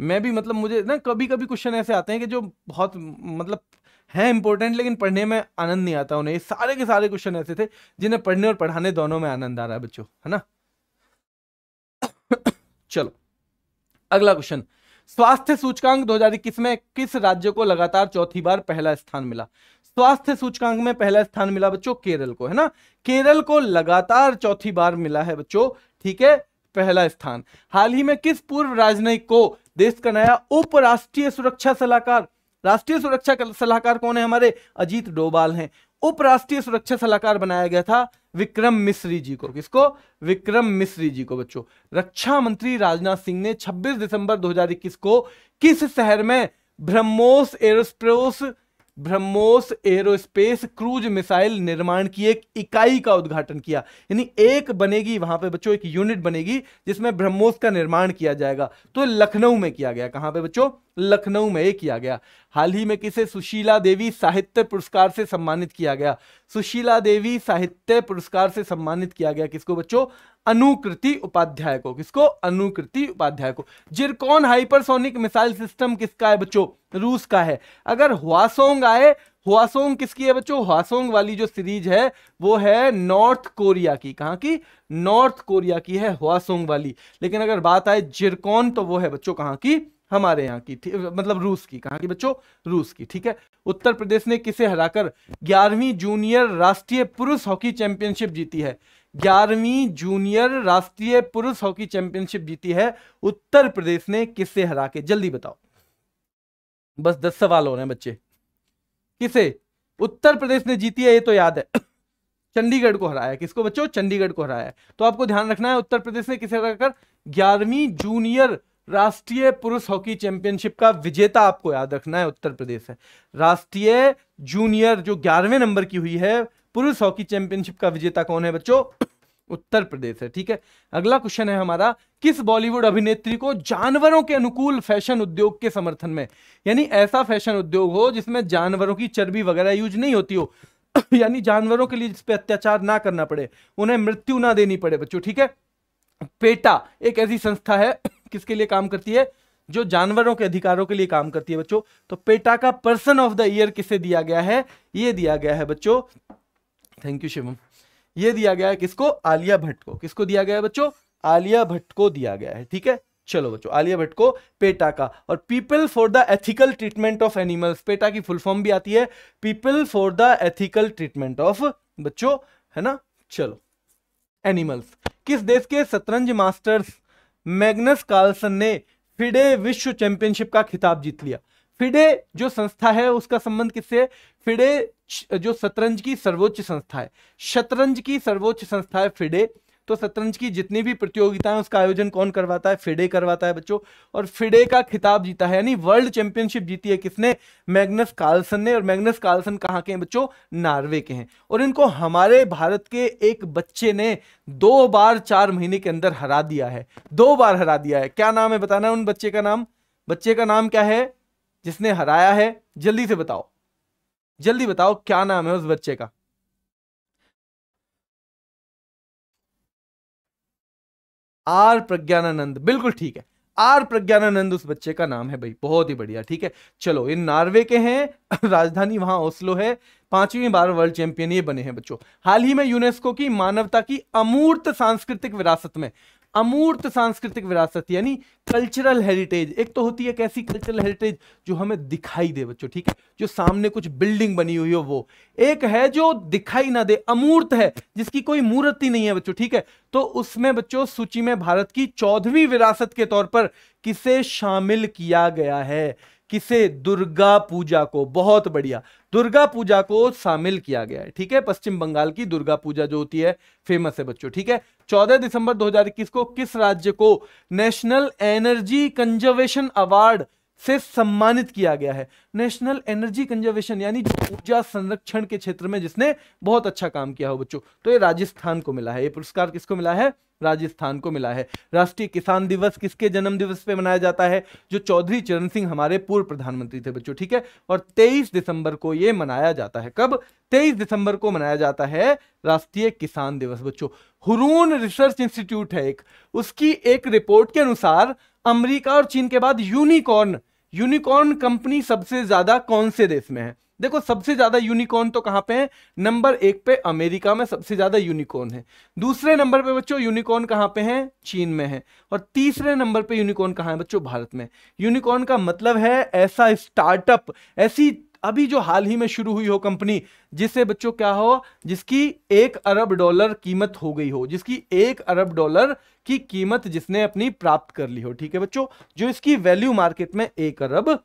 मैं भी मतलब मुझे ना कभी कभी क्वेश्चन ऐसे आते हैं कि जो बहुत मतलब हैं इंपॉर्टेंट लेकिन पढ़ने में आनंद नहीं आता उन्हें सारे के सारे क्वेश्चन ऐसे थे जिन्हें पढ़ने और पढ़ाने दोनों में आनंद आ रहा है बच्चों है ना चलो अगला क्वेश्चन स्वास्थ्य सूचकांक 2021 में किस राज्य को लगातार चौथी बार पहला स्थान मिला स्वास्थ्य सूचकांक में पहला स्थान मिला बच्चों केरल को है ना केरल को लगातार चौथी बार मिला है बच्चों ठीक है पहला स्थान हाल ही में किस पूर्व राजनयिक को देश का नया उपराष्ट्रीय सुरक्षा सलाहकार राष्ट्रीय सुरक्षा सलाहकार कौन है हमारे अजीत डोभाल हैं उपराष्ट्रीय सुरक्षा सलाहकार बनाया गया था विक्रम मिश्री जी को किसको विक्रम मिश्री जी को बच्चों रक्षा मंत्री राजनाथ सिंह ने 26 दिसंबर 2021 को किस शहर में BrahMos aerospace BrahMos aerospace cruise missile निर्माण की एक इकाई का उद्घाटन किया यानी एक बनेगी वहां पे बच्चों एक यूनिट बनेगी जिसमें ब्रह्मोस का निर्माण किया जाएगा तो लखनऊ में किया गया कहां पे बच्चों लखनऊ में किया गया हाल ही में किसे सुशीला देवी साहित्य पुरस्कार से सम्मानित किया गया सुशीला देवी साहित्य पुरस्कार से सम्मानित किया गया किसको बच्चों अनुकृति उपाध्याय को किसको अनुकृति उपाध्याय को जिरकॉन हाइपरसोनिक मिसाइल सिस्टम किसका है बच्चों रूस का है अगर हुआसोंग आए हुआसोंग किसकी है बच्चों हुआसोंग वाली जो सीरीज है वो है नॉर्थ कोरिया की कहाँ की नॉर्थ कोरिया की है हुआसोंग वाली लेकिन अगर बात आए जिरकॉन तो वो है बच्चों कहाँ की हमारे यहाँ की मतलब रूस की कहाँ की बच्चों रूस की ठीक है उत्तर प्रदेश ने किसे हराकर ग्यारहवीं जूनियर राष्ट्रीय पुरुष हॉकी चैंपियनशिप जीती है ग्यारहवीं जूनियर राष्ट्रीय पुरुष हॉकी चैंपियनशिप जीती है उत्तर प्रदेश ने किसे हरा के जल्दी बताओ बस दस सवाल हो रहे हैं बच्चे किसे उत्तर प्रदेश ने जीती है ये तो याद है चंडीगढ़ को हराया किसको बच्चों चंडीगढ़ को हराया तो आपको ध्यान रखना है उत्तर प्रदेश ने किसे हराकर ग्यारहवीं जूनियर राष्ट्रीय पुरुष हॉकी चैंपियनशिप का विजेता आपको याद रखना है उत्तर प्रदेश है राष्ट्रीय जूनियर जो ग्यारहवें नंबर की हुई है पुरुष हॉकी चैंपियनशिप का विजेता कौन है बच्चों उत्तर प्रदेश है ठीक है अगला क्वेश्चन है हमारा किस बॉलीवुड अभिनेत्री को जानवरों के अनुकूल फैशन उद्योग के समर्थन में यानी ऐसा फैशन उद्योग हो जिसमें जानवरों की चर्बी वगैरह यूज नहीं होती हो यानी जानवरों के लिए जिसपे अत्याचार ना करना पड़े उन्हें मृत्यु ना देनी पड़े बच्चों ठीक है पेटा एक ऐसी संस्था है किसके लिए काम करती है जो जानवरों के अधिकारों के लिए काम करती है बच्चों तो पेटा का पर्सन ऑफ द ईयर किसे दिया गया है ये दिया गया है बच्चों थैंक यू शिवम ये दिया गया है किसको आलिया भट्ट को किसको दिया गया है बच्चों आलिया भट्ट को दिया गया है ठीक है चलो बच्चों आलिया भट्ट को पेटा का और people for the ethical treatment of animals PETA की फुल फॉर्म भी आती है people for the ethical treatment of बच्चों है ना चलो एनिमल्स किस देश के शतरंज मास्टर्स मैग्नस कार्लसन ने फिडे विश्व चैंपियनशिप का खिताब जीत लिया फिडे जो संस्था है उसका संबंध किससे फिडे जो शतरंज की सर्वोच्च संस्था है शतरंज की सर्वोच्च संस्था है फिडे तो शतरंज की जितनी भी प्रतियोगिताएं उसका आयोजन कौन करवाता है फिडे करवाता है बच्चों और फिडे का खिताब जीता है यानी वर्ल्ड चैंपियनशिप जीती है किसने मैग्नस कार्लसन ने और मैग्नस कार्लसन कहाँ के हैं बच्चों नार्वे के हैं और इनको हमारे भारत के एक बच्चे ने दो बार चार महीने के अंदर हरा दिया है दो बार हरा दिया है क्या नाम है बताना है उन बच्चे का नाम बच्चे का नाम क्या है जिसने हराया है जल्दी से बताओ जल्दी बताओ क्या नाम है उस बच्चे का आर प्रज्ञानानंद बिल्कुल ठीक है आर प्रज्ञानानंद उस बच्चे का नाम है भाई बहुत ही बढ़िया ठीक है चलो ये नॉर्वे के हैं राजधानी वहां ओस्लो है पांचवीं बार वर्ल्ड चैंपियन ये बने हैं बच्चों हाल ही में यूनेस्को की मानवता की अमूर्त सांस्कृतिक विरासत में अमूर्त सांस्कृतिक विरासत यानी कल्चरल हेरिटेज एक तो होती है कैसी ऐसी कल्चरल हेरिटेज जो हमें दिखाई दे बच्चों ठीक है जो सामने कुछ बिल्डिंग बनी हुई हो वो एक है जो दिखाई ना दे अमूर्त है जिसकी कोई मूर्त ही नहीं है बच्चों ठीक है तो उसमें बच्चों सूची में भारत की चौदहवीं विरासत के तौर पर किसे शामिल किया गया है किसे दुर्गा पूजा को बहुत बढ़िया दुर्गा पूजा को शामिल किया गया है ठीक है पश्चिम बंगाल की दुर्गा पूजा जो होती है फेमस है बच्चों ठीक है 14 दिसंबर 2021 को किस राज्य को नेशनल एनर्जी कंजर्वेशन अवार्ड से सम्मानित किया गया है नेशनल एनर्जी कंजर्वेशन यानी ऊर्जा संरक्षण के क्षेत्र में जिसने बहुत अच्छा काम किया हो बच्चों तो ये राजस्थान को मिला है ये पुरस्कार किसको मिला है राजस्थान को मिला है राष्ट्रीय किसान दिवस किसके जन्म दिवस पे मनाया जाता है जो चौधरी चरण सिंह हमारे पूर्व प्रधानमंत्री थे बच्चों ठीक है और 23 दिसंबर को ये मनाया जाता है कब 23 दिसंबर को मनाया जाता है राष्ट्रीय किसान दिवस बच्चों हुरून रिसर्च इंस्टीट्यूट है एक उसकी एक रिपोर्ट के अनुसार अमरीका और चीन के बाद यूनिकॉर्न यूनिकॉर्न कंपनी सबसे ज्यादा कौन से देश में है देखो सबसे ज्यादा यूनिकॉर्न तो कहां पे है नंबर एक पे अमेरिका में सबसे ज्यादा यूनिकॉर्न है दूसरे नंबर पे बच्चों यूनिकॉर्न कहां पे है चीन में है और तीसरे नंबर पे यूनिकॉर्न कहां है बच्चों भारत में यूनिकॉर्न का मतलब है ऐसा स्टार्टअप ऐसी अभी जो हाल ही में शुरू हुई हो कंपनी जिससे बच्चों क्या हो जिसकी एक अरब डॉलर कीमत हो गई हो जिसकी एक अरब डॉलर की कीमत जिसने अपनी प्राप्त कर ली हो ठीक है बच्चों जो इसकी वैल्यू मार्केट में एक अरब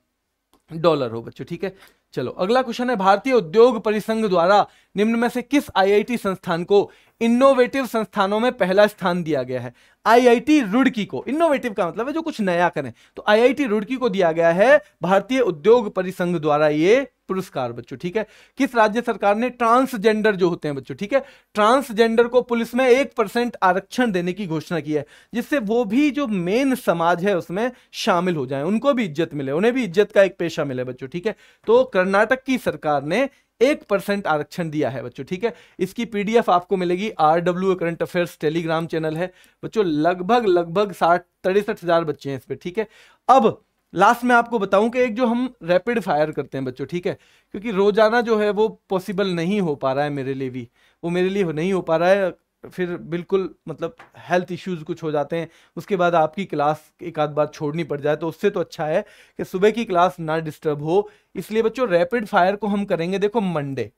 डॉलर हो बच्चों ठीक है चलो अगला क्वेश्चन है भारतीय उद्योग परिसंघ द्वारा निम्न में से किस आईआईटी संस्थान को इनोवेटिव संस्थानों में पहला स्थान दिया गया है आईआईटी रुड़की को इनोवेटिव का मतलब है जो कुछ नया करें तो आईआईटी रुड़की को दिया गया है भारतीय उद्योग परिसंघ द्वारा ये पुरस्कार बच्चों ठीक है किस राज्य सरकार ने ट्रांसजेंडर जो होते हैं बच्चों ठीक है ट्रांसजेंडर को पुलिस में एक परसेंट आरक्षण देने की घोषणा की है जिससे वो भी जो मेन समाज है उसमें शामिल हो जाए उनको भी इज्जत मिले उन्हें भी इज्जत का एक पेशा मिले बच्चों ठीक है तो कर्नाटक की सरकार ने एक परसेंट आरक्षण दिया है बच्चों ठीक है इसकी पीडीएफ आपको मिलेगी RW current affairs Telegram channel है बच्चों लगभग लगभग साठ तिरसठ हजार बच्चे हैं इस पर ठीक है अब लास्ट में आपको बताऊं कि एक जो हम रैपिड फायर करते हैं बच्चों ठीक है क्योंकि रोजाना जो है वो पॉसिबल नहीं हो पा रहा है मेरे लिए भी वो मेरे लिए नहीं हो पा रहा है फिर बिल्कुल मतलब हेल्थ इश्यूज कुछ हो जाते हैं उसके बाद आपकी क्लास एक आध बार छोड़नी पड़ जाए तो उससे तो अच्छा है कि सुबह की क्लास ना डिस्टर्ब हो इसलिए बच्चों रैपिड फायर को हम करेंगे देखो मंडे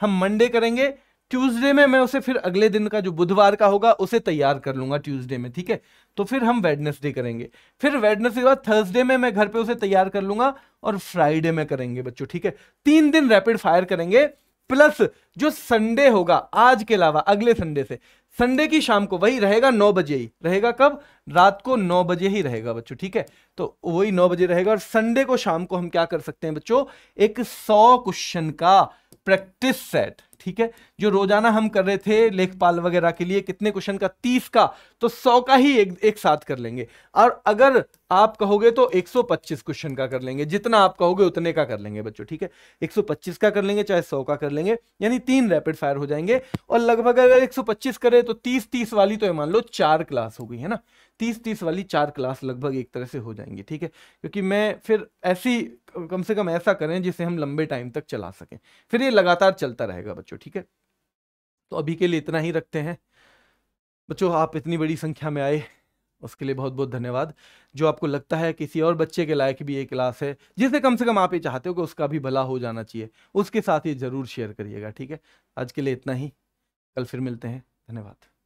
हम मंडे करेंगे ट्यूसडे में मैं उसे फिर अगले दिन का जो बुधवार का होगा उसे तैयार कर लूंगा ट्यूसडे में ठीक है तो फिर हम वेडनेसडे करेंगे फिर वेडनेसडे के बाद थर्सडे में मैं घर पे उसे तैयार कर लूंगा और फ्राइडे में करेंगे बच्चों ठीक है तीन दिन रैपिड फायर करेंगे प्लस जो संडे होगा आज के अलावा अगले संडे से संडे की शाम को वही रहेगा नौ बजे ही रहेगा कब रात को नौ बजे ही रहेगा बच्चों ठीक है तो वही नौ बजे रहेगा और संडे को शाम को हम क्या कर सकते हैं बच्चों एक सौ क्वेश्चन का प्रैक्टिस सेट ठीक है जो रोजाना हम कर रहे थे लेखपाल वगैरह के लिए कितने क्वेश्चन का तीस का तो सौ का ही एक, एक साथ कर लेंगे और अगर आप कहोगे तो एक सौ पच्चीस क्वेश्चन का कर लेंगे जितना आप कहोगे उतने का कर लेंगे बच्चों ठीक है एक सौ पच्चीस का कर लेंगे चाहे सौ का कर लेंगे यानी तीन रैपिड फायर हो जाएंगे और लगभग अगर एक सौ पच्चीस करें तो तीस तीस वाली तो मान लो चार क्लास हो गई है ना तीस तीस वाली चार क्लास लगभग एक तरह से हो जाएंगी ठीक है क्योंकि मैं फिर ऐसी कम से कम ऐसा करें जिसे हम लंबे टाइम तक चला सकें फिर ये लगातार चलता रहेगा बच्चों ठीक है तो अभी के लिए इतना ही रखते हैं बच्चों आप इतनी बड़ी संख्या में आए उसके लिए बहुत बहुत धन्यवाद जो आपको लगता है किसी और बच्चे के लायक भी ये क्लास है जिसे कम से कम आप ये चाहते हो कि उसका भी भला हो जाना चाहिए उसके साथ ये ज़रूर शेयर करिएगा ठीक है आज के लिए इतना ही कल फिर मिलते हैं धन्यवाद